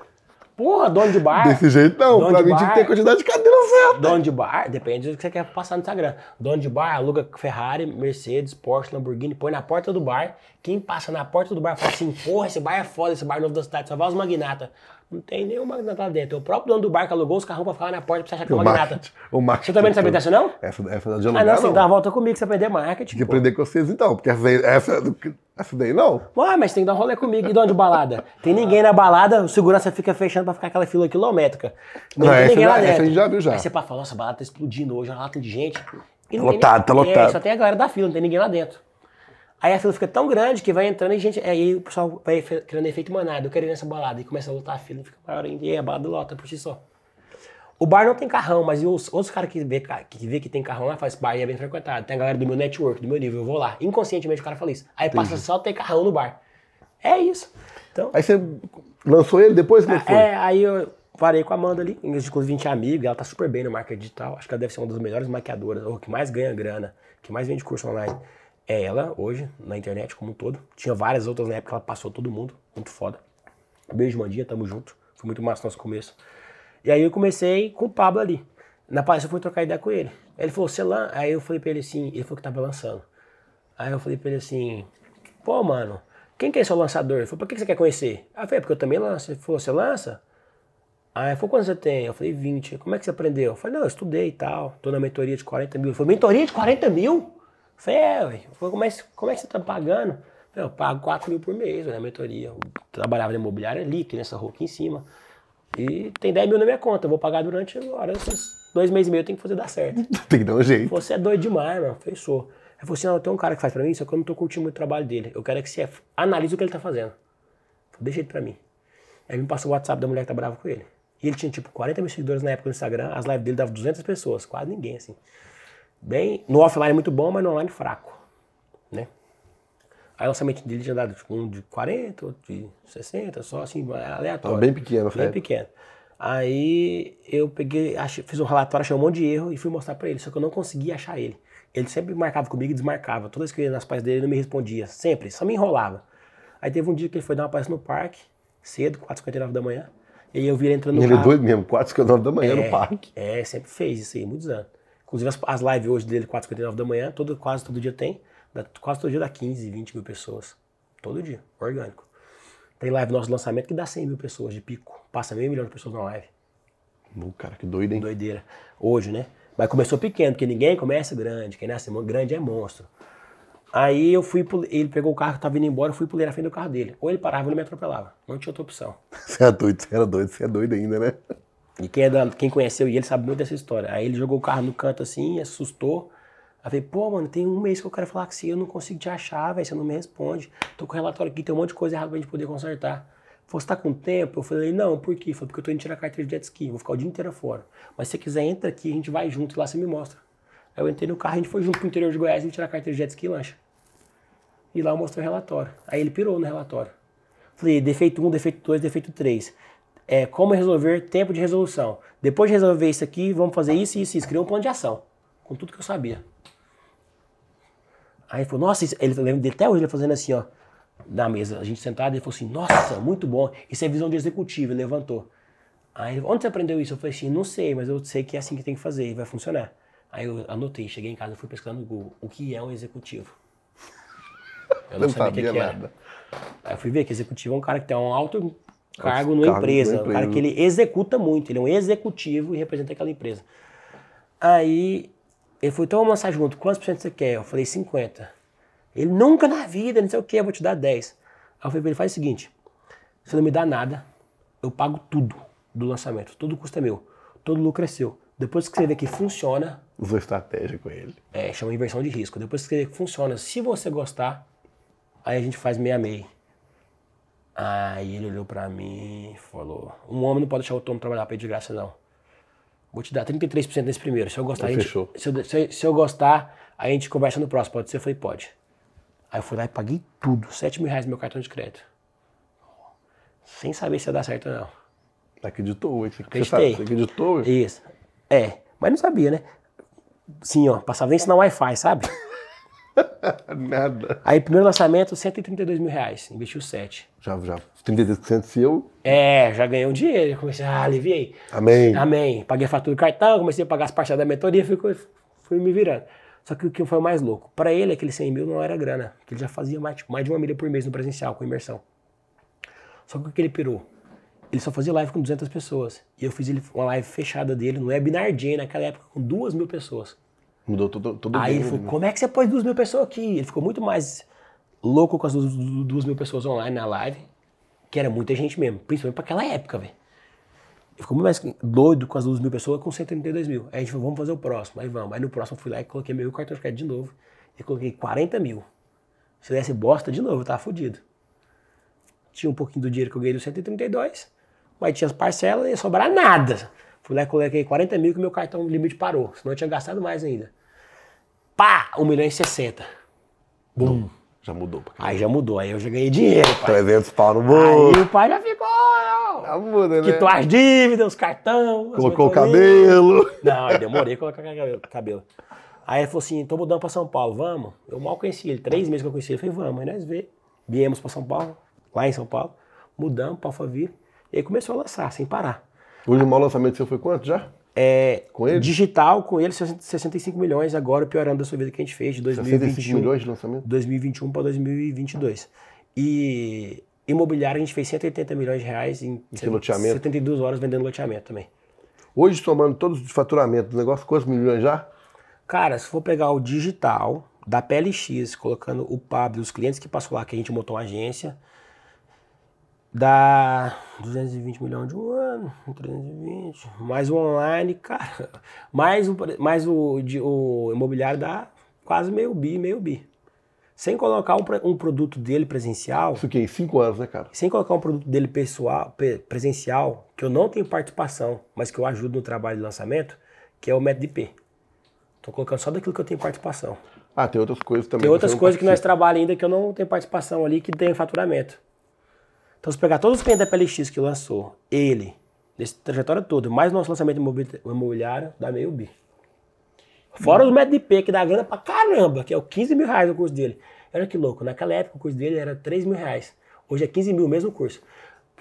Speaker 2: Porra, dono de bar. Desse jeito não. Dono pra mim bar, tinha que ter quantidade de cadeira certa. Dono de bar, depende do que você quer passar no Instagram. Dono de bar aluga Ferrari, Mercedes, Porsche, Lamborghini, põe na porta do bar. Quem passa na porta do bar fala assim: porra, esse bar é foda, esse bar novo da cidade, só vai os magnata. Não tem nenhum magnata lá dentro. O próprio dono do bar que alugou os carros pra ficar na porta pra você achar que é magnata.
Speaker 1: O marketing. Você também não sabia dessa, não? Essa, essa é de alugar, Ah, não, você dá uma
Speaker 2: volta comigo, você aprender marketing. Tem que pô. aprender
Speaker 1: com vocês então, porque essa, essa
Speaker 2: essa daí não? Ué, mas tem que dar um rolê comigo. E de de balada? Tem ninguém na balada, o segurança fica fechando pra ficar aquela fila quilométrica. Não, não tem ninguém lá dentro. a gente já viu já. Aí você fala, nossa, a balada tá explodindo hoje, olha lá, tem de gente. E tá lotado, tá lotado. É, só tem a galera da fila, não tem ninguém lá dentro. Aí a fila fica tão grande que vai entrando e gente. Aí é, o pessoal vai criando efeito manada. Eu quero ir nessa balada. E começa a lotar a fila, fica maior ainda. E aí a balada lota por si só. O bar não tem carrão, mas os outros caras que vê, que vê que tem carrão lá, faz bar e é bem frequentado. Tem a galera do meu network, do meu nível, eu vou lá. Inconscientemente o cara fala isso. Aí Entendi. passa só ter carrão no bar. É isso. Então, aí você
Speaker 1: lançou ele depois? Como é, é,
Speaker 2: aí eu parei com a Amanda ali, inclusive 20 amigos. ela tá super bem no marketing digital, acho que ela deve ser uma das melhores maquiadoras, ou que mais ganha grana, que mais vende curso online. É ela, hoje, na internet como um todo. Tinha várias outras na época, ela passou todo mundo, muito foda. Beijo, Mandinha, tamo junto. Foi muito massa o nosso começo. E aí eu comecei com o Pablo ali. Na palestra eu fui trocar ideia com ele. Ele falou, sei lá, aí eu falei pra ele assim, ele falou que tava lançando. Aí eu falei pra ele assim, pô, mano, quem que é seu lançador? Ele falou, pra que, que você quer conhecer? Aí eu falei, é, porque eu também lanço. Ele falou, você lança? Aí falou, quanto você tem? Eu falei, 20. Como é que você aprendeu? Eu falei, não, eu estudei e tal. Tô na mentoria de 40 mil. Ele falou, mentoria de 40 mil? Eu falei, é, ué. Falei, como, é, como é que você tá pagando? Eu, falei, eu pago 4 mil por mês, na mentoria. Eu trabalhava na imobiliária ali, que nessa rua aqui em cima. E tem 10 mil na minha conta, eu vou pagar durante agora esses dois meses e meio, eu tenho que fazer dar certo.
Speaker 1: tem que dar um jeito.
Speaker 2: Você é doido demais, mano, fechou. Aí falei assim, não, tem um cara que faz pra mim, só é que eu não tô curtindo muito o trabalho dele. Eu quero é que você analise o que ele tá fazendo. Falei, deixa ele pra mim. Aí me passou o WhatsApp da mulher que tá brava com ele. E ele tinha tipo 40 mil seguidores na época no Instagram, as lives dele davam 200 pessoas, quase ninguém assim. Bem, no offline é muito bom, mas no online fraco, né? Aí o lançamento dele tinha dado tipo, um de 40, outro de 60, só assim, é aleatório. Ah, bem pequeno, Bem Fred. pequeno. Aí eu peguei, achei, fiz um relatório, achei um monte de erro e fui mostrar para ele, só que eu não conseguia achar ele. Ele sempre marcava comigo e desmarcava. Todas as que eu ia nas pais dele, ele não me respondia. Sempre, só me enrolava. Aí teve um dia que ele foi dar uma palestra no parque, cedo, 4h59 da manhã. E aí eu vi ele entrando no ele Ele é doido mesmo, 4h59 da manhã é, no parque. É, sempre fez isso aí, muitos anos. Inclusive as, as lives hoje dele, 4h59 da manhã, todo, quase todo dia tem quase todo dia dá 15, 20 mil pessoas. Todo dia, orgânico. Tem live nosso lançamento que dá 100 mil pessoas de pico. Passa meio milhão de pessoas na live. Bom, uh, cara, que doido, hein? Doideira. Hoje, né? Mas começou pequeno, porque ninguém começa grande. Quem nasce grande é monstro. Aí eu fui, pro, ele pegou o carro que tava indo embora, eu fui pular na frente do carro dele. Ou ele parava ou ele me atropelava. Não tinha outra opção.
Speaker 1: Você é doido, você era doido, você é doido ainda, né?
Speaker 2: E quem, é da, quem conheceu e ele sabe muito dessa história. Aí ele jogou o carro no canto assim, assustou. Ela falei, pô, mano, tem um mês que eu quero falar com você, eu não consigo te achar, velho, você não me responde. Tô com o relatório aqui, tem um monte de coisa errada pra gente poder consertar. Você tá com tempo? Eu falei, não, por quê? Falei, porque eu tô indo tirar a carteira de jet ski, vou ficar o dia inteiro fora. Mas se você quiser, entra aqui, a gente vai junto e lá você me mostra. Aí eu entrei no carro, a gente foi junto pro interior de Goiás e tirar a carteira de jet ski e lancha. E lá eu mostrei o relatório. Aí ele pirou no relatório. Falei, defeito 1, defeito 2, defeito 3. É, como resolver, tempo de resolução. Depois de resolver isso aqui, vamos fazer isso, isso, isso. Criou um plano de ação, com tudo que eu sabia. Aí ele falou, nossa, ele lembra até hoje ele fazendo assim, ó, na mesa, a gente sentado, ele falou assim, nossa, muito bom, isso é visão de executivo, ele levantou. Aí ele onde você aprendeu isso? Eu falei assim, não sei, mas eu sei que é assim que tem que fazer e vai funcionar. Aí eu anotei, cheguei em casa, fui pesquisando no Google, o que é um executivo? Eu não, não sabia, que nada. Aí eu fui ver que executivo é um cara que tem um alto cargo numa empresa, empresa, um cara que ele executa muito, ele é um executivo e representa aquela empresa. Aí ele falou, então vamos lançar junto, quantos por cento você quer? Eu falei, 50. Ele, nunca na vida, não sei o que, eu vou te dar 10. Aí eu falei pra ele, faz o seguinte, você não me dá nada, eu pago tudo do lançamento, todo custo é meu, todo lucro é seu. Depois que você vê que funciona... Usou estratégia com ele. É, chama inversão de risco. Depois que você vê que funciona, se você gostar, aí a gente faz meia-meia. Aí ele olhou pra mim e falou, um homem não pode deixar o Tom trabalhar pra ele de graça não. Vou te dar 33% nesse primeiro. Se eu gostar, eu gente, se, eu, se, se, eu, gostar, a gente conversa no próximo. Pode ser? Eu falei, pode. Aí eu fui lá e paguei tudo, 7 mil reais no meu cartão de crédito. Sem saber se ia dar certo ou não. Acreditou, hoje. Você, você acreditou? Isso. É, mas não sabia, né? Sim, ó, passava nem sinal Wi-Fi, sabe? Nada. Aí, primeiro lançamento, 132 mil reais. Investiu 7. Já,
Speaker 1: já. 32% seu?
Speaker 2: É, já ganhei um dinheiro. Comecei, ah, aliviei. Amém. Amém. Paguei a fatura do cartão, comecei a pagar as parcelas da mentoria, fui, fui me virando. Só que o que foi mais louco? Para ele, aquele 100 mil não era grana, porque ele já fazia mais, tipo, mais de uma milha por mês no presencial, com imersão. Só que o que ele pirou? Ele só fazia live com 200 pessoas. E eu fiz ele, uma live fechada dele no webinar Webinardin, naquela época, com 2 mil pessoas. Mudou todo, todo Aí ele falou, né? como é que você pôs duas mil pessoas aqui? Ele ficou muito mais louco com as duas, duas mil pessoas online na live, que era muita gente mesmo, principalmente para aquela época, velho. Ele ficou muito mais doido com as duas mil pessoas com 132 mil. Aí a gente falou, vamos fazer o próximo. Aí vamos. Aí no próximo eu fui lá e coloquei meu cartão de crédito de novo. E coloquei 40 mil. Se desse bosta de novo, eu tava fudido. Tinha um pouquinho do dinheiro que eu ganhei do 132, mas tinha as parcelas e ia sobrar nada. Fui lá e coloquei 40 mil que meu cartão limite parou, senão eu tinha gastado mais ainda. Pá! 1 milhão e 60. Bum! Já mudou. Aí já mudou, aí eu já ganhei dinheiro, pai. 300 pau no bolso. Aí o pai já ficou... Já muda, né? Quitou as dívidas, os cartões... Colocou o cabelo. Não, eu demorei a colocar cabelo. Aí ele falou assim, tô mudando pra São Paulo, vamos? Eu mal conheci ele, três meses que eu conheci ele. Eu falei, vamos, aí nós vê. Viemos pra São Paulo, lá em São Paulo. Mudamos pra Alphaville. E aí começou a lançar, sem parar. O último lançamento seu foi quanto já? É, com ele? Digital, com ele, 65 milhões. Agora, o piorando da sua vida que a gente fez de 2021. 65 milhões de lançamento? 2021 para 2022. E imobiliário, a gente fez 180 milhões de reais em, em 72 horas vendendo loteamento também. Hoje, somando todos os faturamentos do negócio, quantos milhões já? Cara, se for pegar o digital da PLX, colocando o Pablo, os clientes que passou lá, que a gente montou uma agência, Dá 220 milhões de um ano, 320, mais o online, cara, mais o, mais o, de, o imobiliário dá quase meio bi, meio bi. Sem colocar um, um produto dele presencial. Isso aqui, é em cinco anos, né, cara? Sem colocar um produto dele pessoal, presencial, que eu não tenho participação, mas que eu ajudo no trabalho de lançamento, que é o MetaDP. Tô colocando só daquilo que eu tenho participação. Ah, tem outras coisas também. Tem outras coisas que nós trabalhamos ainda que eu não tenho participação ali, que tem faturamento. Então, se pegar todos os clientes da PLX que lançou, ele, nessa trajetória todo, mais nosso lançamento imobiliário, dá meio bi. Fora hum. os metros de P, que dá grana pra caramba, que é o 15 mil reais o curso dele. Olha que louco, naquela época o curso dele era 3 mil reais. Hoje é 15 mil, mesmo curso.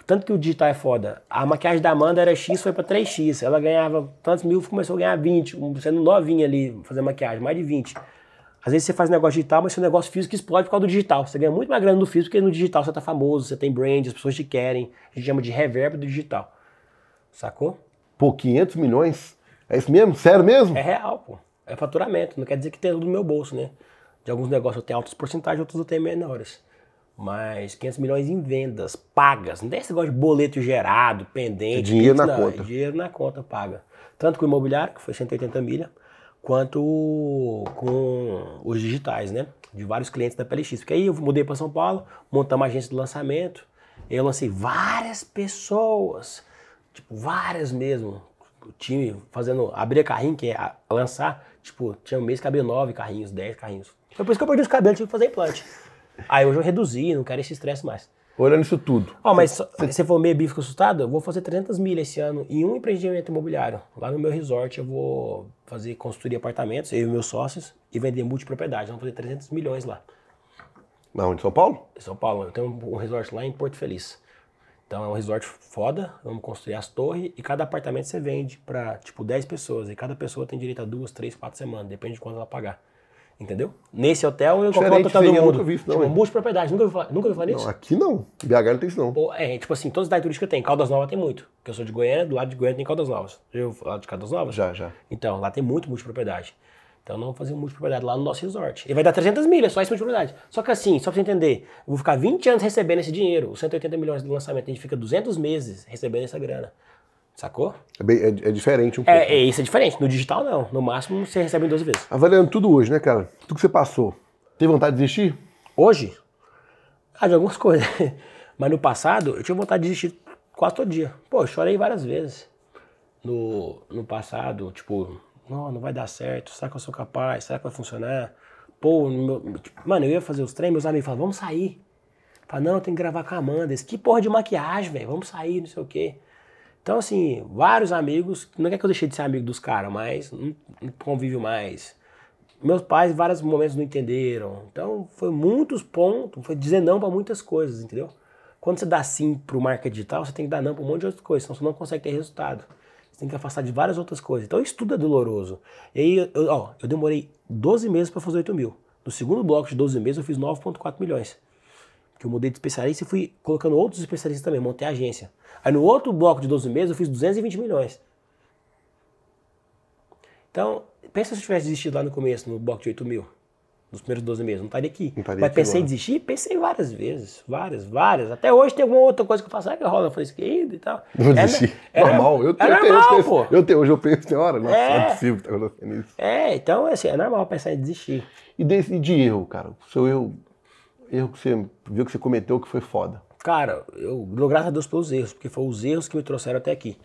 Speaker 2: Tanto que o digital é foda. A maquiagem da Amanda era X, foi pra 3X. Ela ganhava tantos mil, começou a ganhar 20, sendo novinha ali, fazendo maquiagem, mais de 20. Às vezes você faz negócio digital, mas seu negócio físico explode por causa do digital. Você ganha muito mais grana no físico porque no digital você está famoso, você tem brand, as pessoas te querem. A gente chama de reverb do digital. Sacou?
Speaker 1: Pô, 500 milhões? É isso mesmo? Sério mesmo? É
Speaker 2: real, pô. É faturamento. Não quer dizer que tem no meu bolso, né? De alguns negócios eu tenho altas porcentagens, outros eu tenho menores. Mas 500 milhões em vendas pagas. Não tem esse negócio de boleto gerado, pendente. É dinheiro na não. conta. É dinheiro na conta paga. Tanto com o imobiliário, que foi 180 milha quanto com os digitais, né? De vários clientes da PLX. Porque aí eu mudei para São Paulo, montamos uma agência de lançamento, eu lancei várias pessoas, tipo, várias mesmo. O time fazendo, abrir carrinho, que é lançar, tipo, tinha um mês que abriu nove carrinhos, dez carrinhos. Foi por isso que eu perdi os cabelos, tive que fazer implante. Aí hoje eu reduzi, não quero esse estresse mais.
Speaker 1: Olhando isso tudo. Ó, oh, mas
Speaker 2: você... se for meio bife assustado, eu vou fazer 300 mil esse ano em um empreendimento imobiliário. Lá no meu resort eu vou fazer construir apartamentos, eu e meus sócios, e vender multipropriedade. Vamos fazer 300 milhões lá.
Speaker 1: Na onde? São Paulo?
Speaker 2: Em São Paulo. Eu tenho um resort lá em Porto Feliz. Então é um resort foda, vamos construir as torres e cada apartamento você vende para tipo 10 pessoas. E cada pessoa tem direito a duas, três, quatro semanas, depende de quanto ela pagar. Entendeu? Nesse hotel eu qualquer outro hotel do mundo. Nunca vi isso, não, tipo, hein? multipropriedade. Nunca ouviu falar, nunca ouvi falar nisso? Não, aqui não. BH não tem isso, não. Pô, é, tipo assim, todas as cidades turísticas tem. Caldas Novas tem muito. Porque eu sou de Goiânia, do lado de Goiânia tem Caldas Novas. Eu lá de Caldas Novas? Já, já. Então, lá tem muito multipropriedade. Então não vamos fazer um multipropriedade lá no nosso resort. e vai dar 300 milhas, só esse multipropriedade. Só que assim, só pra você entender, eu vou ficar 20 anos recebendo esse dinheiro. Os 180 milhões do lançamento, a gente fica 200 meses recebendo essa grana. Sacou?
Speaker 1: É, bem, é, é, diferente um é, pouco. É,
Speaker 2: é, isso é diferente. No digital, não. No máximo, você recebe em 12 vezes.
Speaker 1: Avaliando tudo hoje, né, cara? Tudo que você passou. Teve vontade de desistir? Hoje?
Speaker 2: Ah, de algumas coisas. Mas no passado, eu tinha vontade de desistir quase todo dia. Pô, eu chorei várias vezes. No, no passado, tipo, não, não vai dar certo. Será que eu sou capaz? Será que vai funcionar? Pô, meu, tipo, mano, eu ia fazer os treinos, meus amigos falavam, vamos sair. Fala, não, tem que gravar com a Amanda. Esse, que porra de maquiagem, velho? Vamos sair, não sei o quê. Então, assim, vários amigos, não é que eu deixei de ser amigo dos caras, mas não, não convívio mais. Meus pais, em vários momentos, não entenderam. Então, foi muitos pontos, foi dizer não para muitas coisas, entendeu? Quando você dá sim para o marketing digital, você tem que dar não para um monte de outras coisas, senão você não consegue ter resultado. Você tem que afastar de várias outras coisas. Então, estudo é doloroso. E aí, eu, ó, eu demorei 12 meses para fazer 8 mil. No segundo bloco de 12 meses, eu fiz 9,4 milhões que eu mudei de especialista e fui colocando outros especialistas também, montei a agência. Aí no outro bloco de 12 meses eu fiz 220 milhões. Então, pensa se eu tivesse desistido lá no começo, no bloco de 8 mil, nos primeiros 12 meses, não estaria aqui. Não estaria Mas aqui pensei agora. em desistir, pensei várias vezes, várias, várias. Até hoje tem alguma outra coisa que eu faço, ah, que rola, eu falei esquerda é e tal. Não é, desisti. É normal. Eu, é eu, normal, eu, penso,
Speaker 1: eu tenho, hoje eu penso, tem hora, nossa, é, não é possível que tá acontecendo isso.
Speaker 2: É, então, assim, é normal pensar
Speaker 1: em desistir. E desse de erro, cara, o seu erro erro que você viu que você cometeu que foi foda?
Speaker 2: Cara, eu dou graças a Deus pelos erros, porque foram os erros que me trouxeram até aqui.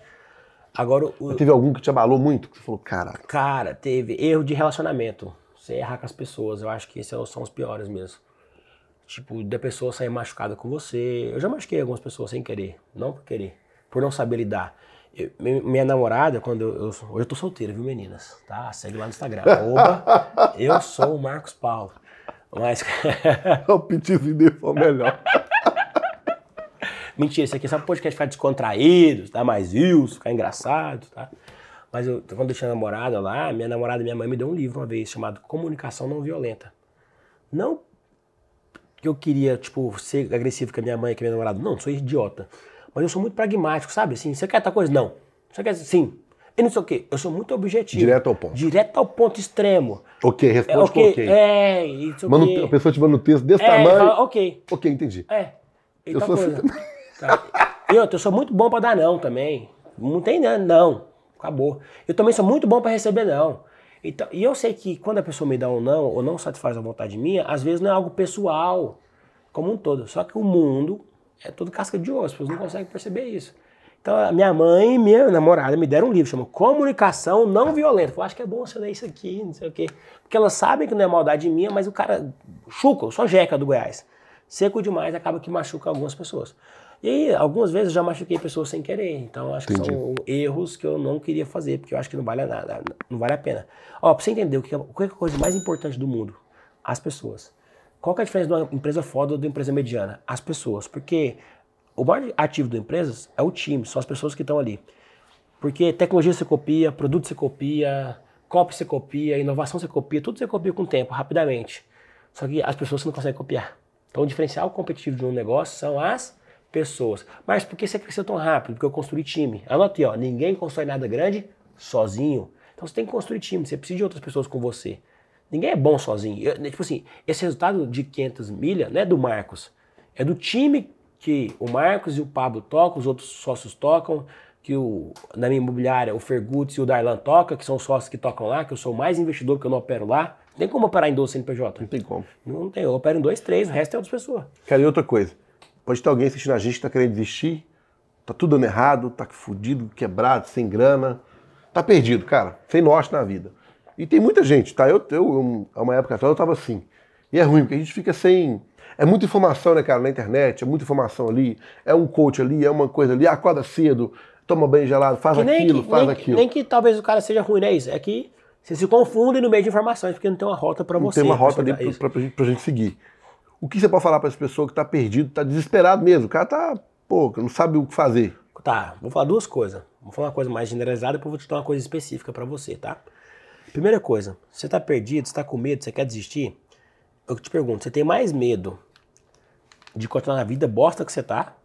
Speaker 2: Agora, o... Teve algum
Speaker 1: que te abalou muito? Que você falou, caraca.
Speaker 2: Cara, teve erro de relacionamento. Você errar com as pessoas. Eu acho que esses são os piores mesmo. Tipo, da pessoa sair machucada com você. Eu já machuquei algumas pessoas sem querer. Não por querer. Por não saber lidar. Eu, minha namorada, quando eu, eu, Hoje eu tô solteiro, viu, meninas? Tá? Segue lá no Instagram. Oba, eu sou o Marcos Paulo. Mas. o pedido foi for melhor. Mentira, isso aqui é só um podcast ficar descontraído, tá mais views, ficar engraçado, tá? Mas eu, quando eu tinha namorada lá, minha namorada e minha mãe me deu um livro uma vez chamado Comunicação Não Violenta. Não que eu queria, tipo, ser agressivo com a minha mãe, com a minha namorada. Não, sou idiota. Mas eu sou muito pragmático, sabe? Assim, você quer tal coisa? Não. Você quer? Sim e não sei o quê. Eu sou muito objetivo. Direto ao ponto. Direto ao ponto extremo.
Speaker 1: Ok, responde é, okay, com ok. É,
Speaker 2: isso Mano, A pessoa te manda um texto desse é, tamanho. Fala, ok. Ok, entendi. É. E eu sou assim coisa. assim eu sou muito bom pra dar não também. Não tem não, não. Acabou. Eu também sou muito bom pra receber não. Então, e eu sei que quando a pessoa me dá um não, ou não satisfaz a vontade minha, às vezes não é algo pessoal, como um todo. Só que o mundo é todo casca de osso, as pessoas não conseguem perceber isso. Então, minha mãe e minha namorada me deram um livro, chamado Comunicação Não Violenta. Eu acho que é bom você ler isso aqui, não sei o quê. Porque elas sabem que não é maldade minha, mas o cara chuca, eu sou jeca do Goiás. Seco demais acaba que machuca algumas pessoas. E aí, algumas vezes eu já machuquei pessoas sem querer. Então, acho Entendi. que são erros que eu não queria fazer, porque eu acho que não vale nada, não vale a pena. Ó, pra você entender o que é, qual é a coisa mais importante do mundo? As pessoas. Qual é a diferença de uma empresa foda ou de uma empresa mediana? As pessoas. Porque o maior ativo de empresas é o time, são as pessoas que estão ali. Porque tecnologia se copia, produto se copia, copy se copia, inovação se copia, tudo se copia com o tempo, rapidamente. Só que as pessoas não conseguem copiar. Então, o diferencial competitivo de um negócio são as pessoas. Mas por que você cresceu tão rápido? Porque eu construí time. Anote, ó, ninguém constrói nada grande sozinho. Então, você tem que construir time, você precisa de outras pessoas com você. Ninguém é bom sozinho. Eu, tipo assim, esse resultado de 500 milha não é do Marcos, é do time que o Marcos e o Pablo tocam, os outros sócios tocam, que o, na minha imobiliária o Fergutz e o Darlan tocam, que são sócios que tocam lá, que eu sou mais investidor porque eu não opero lá. Não tem como operar em 12 CNPJ. Não tem como. Não tem, eu opero em 2, 3, o resto é outras pessoas.
Speaker 1: Cara, e outra coisa, pode ter alguém assistindo a gente que está querendo desistir, tá tudo dando errado, tá fudido, quebrado, sem grana, tá perdido, cara, sem norte na vida. E tem muita gente, tá? Eu, eu, eu uma época atrás eu tava assim. E é ruim, porque a gente fica sem é muita informação, né, cara, na internet, é muita informação ali, é um coach ali, é uma coisa ali, acorda cedo, toma bem gelado, faz aquilo, que, faz nem, aquilo. Nem que
Speaker 2: talvez o cara seja ruim, né, isso? É que você se confunde no meio de informações, porque não tem uma rota para você. Não tem uma rota ali pra,
Speaker 1: pra, gente, pra gente seguir. O que você pode falar para essa pessoa que tá perdido, tá desesperado mesmo? O cara tá, pô, não sabe o que fazer.
Speaker 2: Tá, vou falar duas coisas. Vou falar uma coisa mais generalizada, depois vou te dar uma coisa específica para você, tá? Primeira coisa, você tá perdido, você tá com medo, você quer desistir? eu te pergunto, você tem mais medo de continuar na vida bosta que você tá?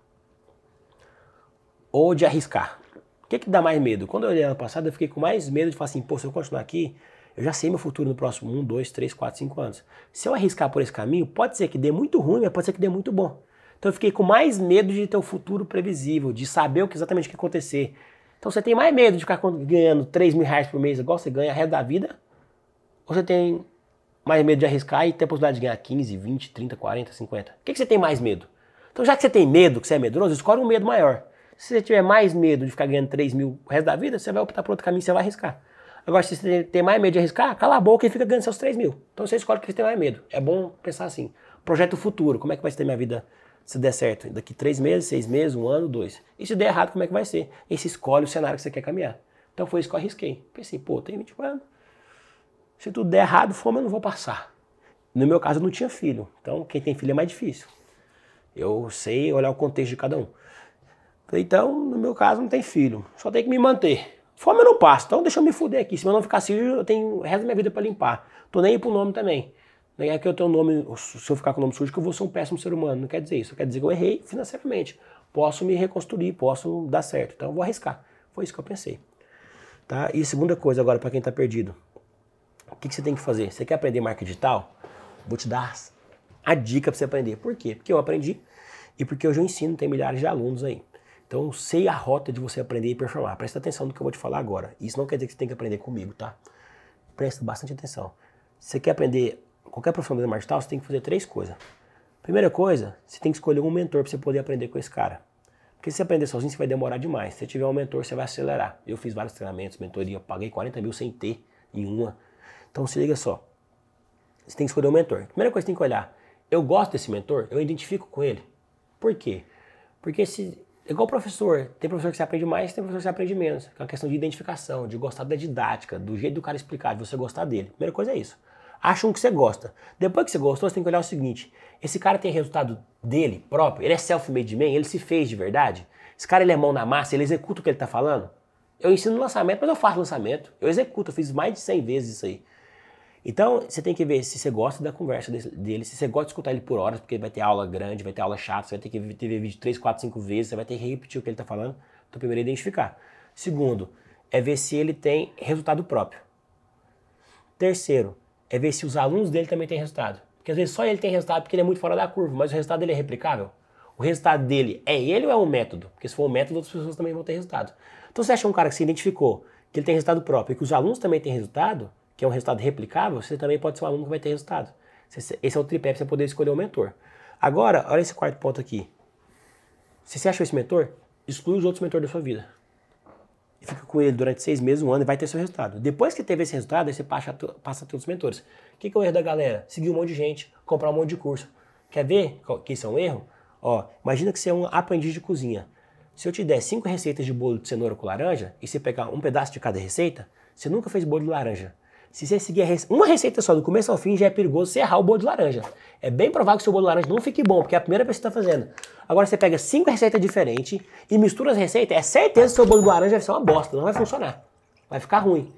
Speaker 2: Ou de arriscar? O que, que dá mais medo? Quando eu olhei ano passado, eu fiquei com mais medo de falar assim, pô, se eu continuar aqui, eu já sei meu futuro no próximo 1, 2, 3, 4, 5 anos. Se eu arriscar por esse caminho, pode ser que dê muito ruim, mas pode ser que dê muito bom. Então eu fiquei com mais medo de ter o um futuro previsível, de saber exatamente o que acontecer. Então você tem mais medo de ficar ganhando 3 mil reais por mês, igual você ganha a ré da vida, ou você tem mais medo de arriscar e ter a possibilidade de ganhar 15, 20, 30, 40, 50? O que, que você tem mais medo? Então, já que você tem medo, que você é medroso, escolhe um medo maior. Se você tiver mais medo de ficar ganhando 3 mil o resto da vida, você vai optar por outro caminho, você vai arriscar. Agora, se você tem mais medo de arriscar, cala a boca e fica ganhando seus 3 mil. Então você escolhe o que você tem mais medo. É bom pensar assim. Projeto futuro, como é que vai ser minha vida se der certo? Daqui 3 meses, 6 meses, 1 um ano, 2. E se der errado, como é que vai ser? E escolhe o cenário que você quer caminhar. Então foi isso que eu arrisquei. Pensei, pô, tem 20 anos, se tudo der errado, fome eu não vou passar. No meu caso, eu não tinha filho. Então, quem tem filho é mais difícil. Eu sei olhar o contexto de cada um. Então, no meu caso, não tem filho. Só tem que me manter. Fome eu não passo. Então, deixa eu me fuder aqui. Se eu não ficar assim, eu tenho o resto da minha vida para limpar. Tô nem aí pro nome também. Não é que eu tenho um nome, se eu ficar com o nome sujo, que eu vou ser um péssimo ser humano. Não quer dizer isso. Quer dizer que eu errei financeiramente. Posso me reconstruir, posso dar certo. Então, eu vou arriscar. Foi isso que eu pensei. Tá? E segunda coisa agora, para quem tá perdido que, que você tem que fazer? Você quer aprender marca digital? Vou te dar a dica para você aprender. Por quê? Porque eu aprendi e porque hoje eu ensino, tem milhares de alunos aí. Então, sei a rota de você aprender e performar. Presta atenção no que eu vou te falar agora. Isso não quer dizer que você tem que aprender comigo, tá? Presta bastante atenção. Você quer aprender qualquer profissão da digital, você tem que fazer três coisas. Primeira coisa, você tem que escolher um mentor para você poder aprender com esse cara. Porque se você aprender sozinho, você vai demorar demais. Se você tiver um mentor, você vai acelerar. Eu fiz vários treinamentos, mentoria, eu paguei 40 mil sem ter em uma. Então se liga só. Você tem que escolher um mentor. Primeira coisa que você tem que olhar, eu gosto desse mentor, eu identifico com ele. Por quê? Porque se igual professor, tem professor que você aprende mais, tem professor que você aprende menos. É uma questão de identificação, de gostar da didática, do jeito do cara explicar, de você gostar dele. Primeira coisa é isso. Acha um que você gosta. Depois que você gostou, você tem que olhar o seguinte: esse cara tem resultado dele próprio? Ele é self-made man? Ele se fez de verdade? Esse cara ele é mão na massa? Ele executa o que ele está falando? Eu ensino lançamento, mas eu faço lançamento. Eu executo, eu fiz mais de 100 vezes isso aí. Então, você tem que ver se você gosta da conversa dele, se você gosta de escutar ele por horas, porque vai ter aula grande, vai ter aula chata, você vai ter que ver vídeo 3, 4, 5 vezes, você vai ter que repetir o que ele está falando. Então, primeiro é identificar. Segundo, é ver se ele tem resultado próprio. Terceiro, é ver se os alunos dele também têm resultado. Porque às vezes só ele tem resultado porque ele é muito fora da curva, mas o resultado dele é replicável. O resultado dele é ele ou é um método? Porque se for um método, outras pessoas também vão ter resultado. Então, você acha um cara que se identificou, que ele tem resultado próprio e que os alunos também têm resultado, que é um resultado replicável, você também pode ser um aluno que vai ter resultado. Esse é o tripé para você poder escolher o mentor. Agora, olha esse quarto ponto aqui. Se você achou esse mentor, exclui os outros mentores da sua vida. E fica com ele durante seis meses, um ano, e vai ter seu resultado. Depois que teve esse resultado, aí você passa, passa a ter outros mentores. O que, que é o erro da galera? Seguir um monte de gente, comprar um monte de curso. Quer ver que isso é um erro? Ó, imagina que você é um aprendiz de cozinha. Se eu te der cinco receitas de bolo de cenoura com laranja, e você pegar um pedaço de cada receita, você nunca fez bolo de laranja se você seguir uma receita só do começo ao fim, já é perigoso você errar o bolo de laranja. É bem provável que seu bolo de laranja não fique bom, porque é a primeira vez que você está fazendo. Agora você pega cinco receitas diferentes e mistura as receitas, é certeza que seu bolo de laranja vai ser uma bosta, não vai funcionar. Vai ficar ruim.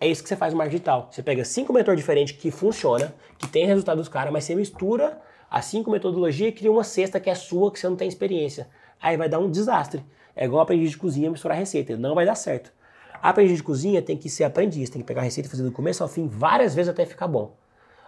Speaker 2: É isso que você faz no marketing digital. Você pega cinco mentores diferentes que funciona, que tem resultado dos caras, mas você mistura as cinco metodologias e cria uma sexta que é sua, que você não tem experiência. Aí vai dar um desastre. É igual aprender de cozinha misturar receita, não vai dar certo. Aprendiz de cozinha tem que ser aprendiz, tem que pegar a receita e fazer do começo ao fim várias vezes até ficar bom.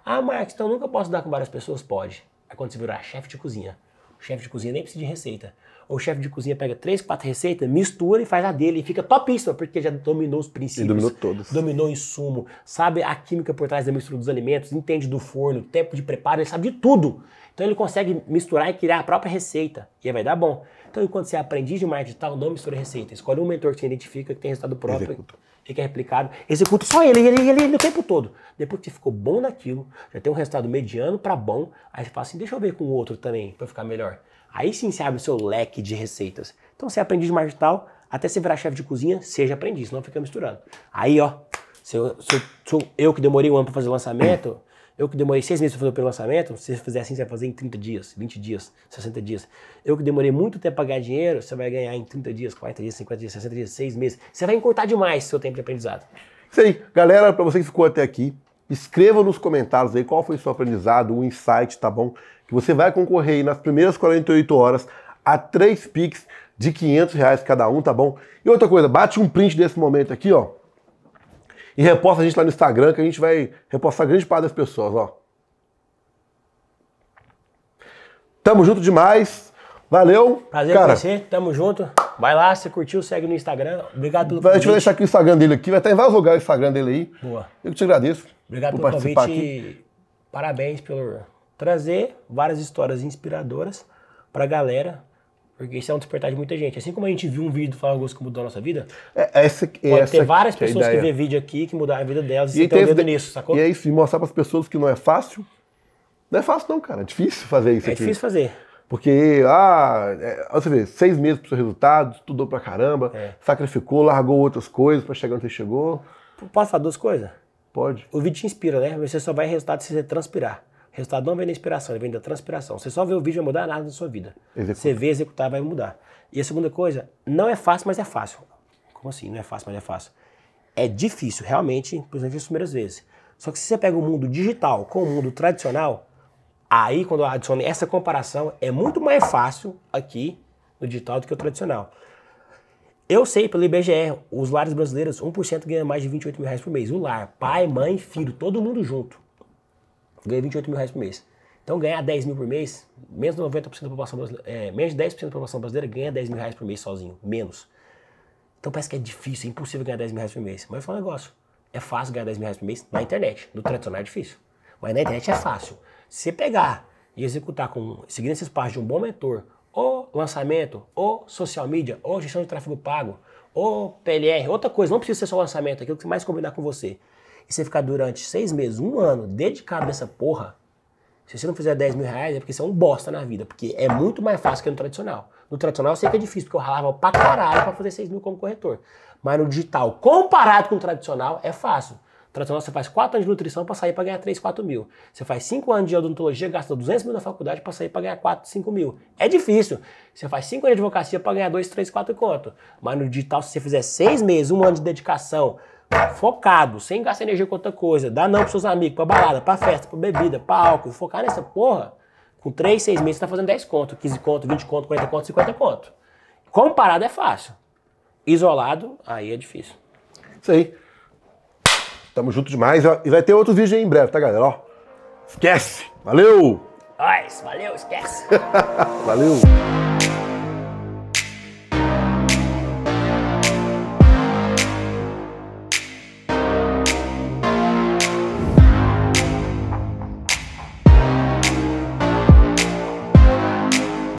Speaker 2: Ah, Marcos, então nunca posso dar com várias pessoas? Pode. É quando você virar chefe de cozinha. O chefe de cozinha nem precisa de receita. Ou o chefe de cozinha pega três, quatro receitas, mistura e faz a dele e fica topíssima, porque já dominou os princípios. E dominou todos. Dominou o insumo, sabe a química por trás da mistura dos alimentos, entende do forno, tempo de preparo, ele sabe de tudo. Então ele consegue misturar e criar a própria receita. E aí vai dar bom. Então, enquanto você de é aprendiz de marketing digital, não mistura receita. Escolhe um mentor que você identifica, que tem resultado próprio, que é replicado. Executa só ele, ele, ele, ele o tempo todo. Depois que você ficou bom naquilo, já tem um resultado mediano para bom, aí você fala assim, deixa eu ver com o outro também, para ficar melhor. Aí sim você abre o seu leque de receitas. Então, você de é aprendiz de marketing digital, até você virar chefe de cozinha, seja aprendiz, não fica misturando. Aí, ó, se eu, se eu, se eu, eu que demorei um ano para fazer o lançamento... Eu que demorei seis meses para fazer o lançamento, se você fizer assim, você vai fazer em 30 dias, 20 dias, 60 dias. Eu que demorei muito tempo para ganhar dinheiro, você vai ganhar em 30 dias, 40 dias, 50 dias, 60 dias, 6 meses. Você vai encurtar demais seu tempo de aprendizado.
Speaker 1: Isso aí. Galera, para você que ficou até aqui, escreva nos comentários aí qual foi o seu aprendizado, o insight, tá bom? Que você vai concorrer aí nas primeiras 48 horas a três Pix de 500 reais cada um, tá bom? E outra coisa, bate um print desse momento aqui, ó e reposta a gente lá no Instagram, que a gente vai repostar grande parte das pessoas, ó. Tamo junto demais. Valeu.
Speaker 2: Prazer cara, conhecer, tamo junto. Vai lá, se curtiu, segue no Instagram. Obrigado pelo convite. A gente vai deixar
Speaker 1: aqui o Instagram dele aqui, vai estar em vários lugares o Instagram dele aí. Boa. Eu te agradeço. Obrigado pelo convite aqui.
Speaker 2: parabéns pelo trazer várias histórias inspiradoras pra galera porque isso é um despertar de muita gente. Assim como a gente viu um vídeo do Flávio Augusto que mudou a nossa vida, é, é essa, pode é essa ter várias que é pessoas é que vê vídeo aqui que mudaram a vida delas e, e tem um nisso, sacou? E é
Speaker 1: isso, e mostrar para as pessoas que não é fácil. Não é fácil não, cara. É difícil fazer isso É aqui. difícil fazer. Porque, ah, você vê, seis meses para o seu resultado, estudou pra caramba, é. sacrificou, largou outras
Speaker 2: coisas para chegar onde você chegou. Posso falar duas coisas? Pode. O vídeo te inspira, né? Você só vai resultado se você transpirar. Resultado não vem da inspiração, ele vem da transpiração. Você só vê o vídeo vai mudar nada na sua vida. Executa. Você vê executar, vai mudar. E a segunda coisa, não é fácil, mas é fácil. Como assim? Não é fácil, mas é fácil. É difícil, realmente, exemplo, as primeiras vezes. Só que se você pega o mundo digital com o mundo tradicional, aí quando eu essa comparação, é muito mais fácil aqui no digital do que o tradicional. Eu sei pelo IBGE, os lares brasileiros, 1% ganha mais de 28 mil reais por mês. O lar, pai, mãe, filho, todo mundo junto ganha 28 mil reais por mês. Então ganhar 10 mil por mês, menos de 90% da população brasileira, é, menos de 10% da população brasileira ganha 10 mil reais por mês sozinho, menos. Então parece que é difícil, é impossível ganhar 10 mil reais por mês. Mas eu falo um negócio, é fácil ganhar 10 mil reais por mês na internet, no tradicional é difícil. Mas na internet é fácil. Se você pegar e executar com, seguindo esses passos de um bom mentor, ou lançamento, ou social media, ou gestão de tráfego pago, ou PLR, outra coisa, não precisa ser só lançamento, aquilo que mais combinar com você e você ficar durante seis meses, um ano, dedicado nessa porra, se você não fizer 10 mil reais é porque você é um bosta na vida, porque é muito mais fácil que no tradicional. No tradicional eu sei que é difícil, porque eu ralava pra caralho pra fazer 6 mil como corretor. Mas no digital, comparado com o tradicional, é fácil. No tradicional você faz 4 anos de nutrição pra sair pra ganhar 3, 4 mil. Você faz 5 anos de odontologia, gasta 200 mil na faculdade pra sair pra ganhar 4, 5 mil. É difícil. Você faz 5 anos de advocacia pra ganhar 2, 3, 4 conto. Mas no digital, se você fizer 6 meses, um ano de dedicação, focado, sem gastar energia com outra coisa, dá não pros seus amigos, pra balada, pra festa, pra bebida, pra álcool, focar nessa porra, com 3, 6 meses você tá fazendo 10 conto, 15 conto, 20 conto, 40 conto, 50 conto. Comparado é fácil. Isolado, aí é difícil.
Speaker 1: Isso aí. Tamo junto demais. E vai ter outro vídeo aí em breve, tá, galera? Ó, esquece. Valeu!
Speaker 2: Nós, valeu, esquece.
Speaker 1: valeu.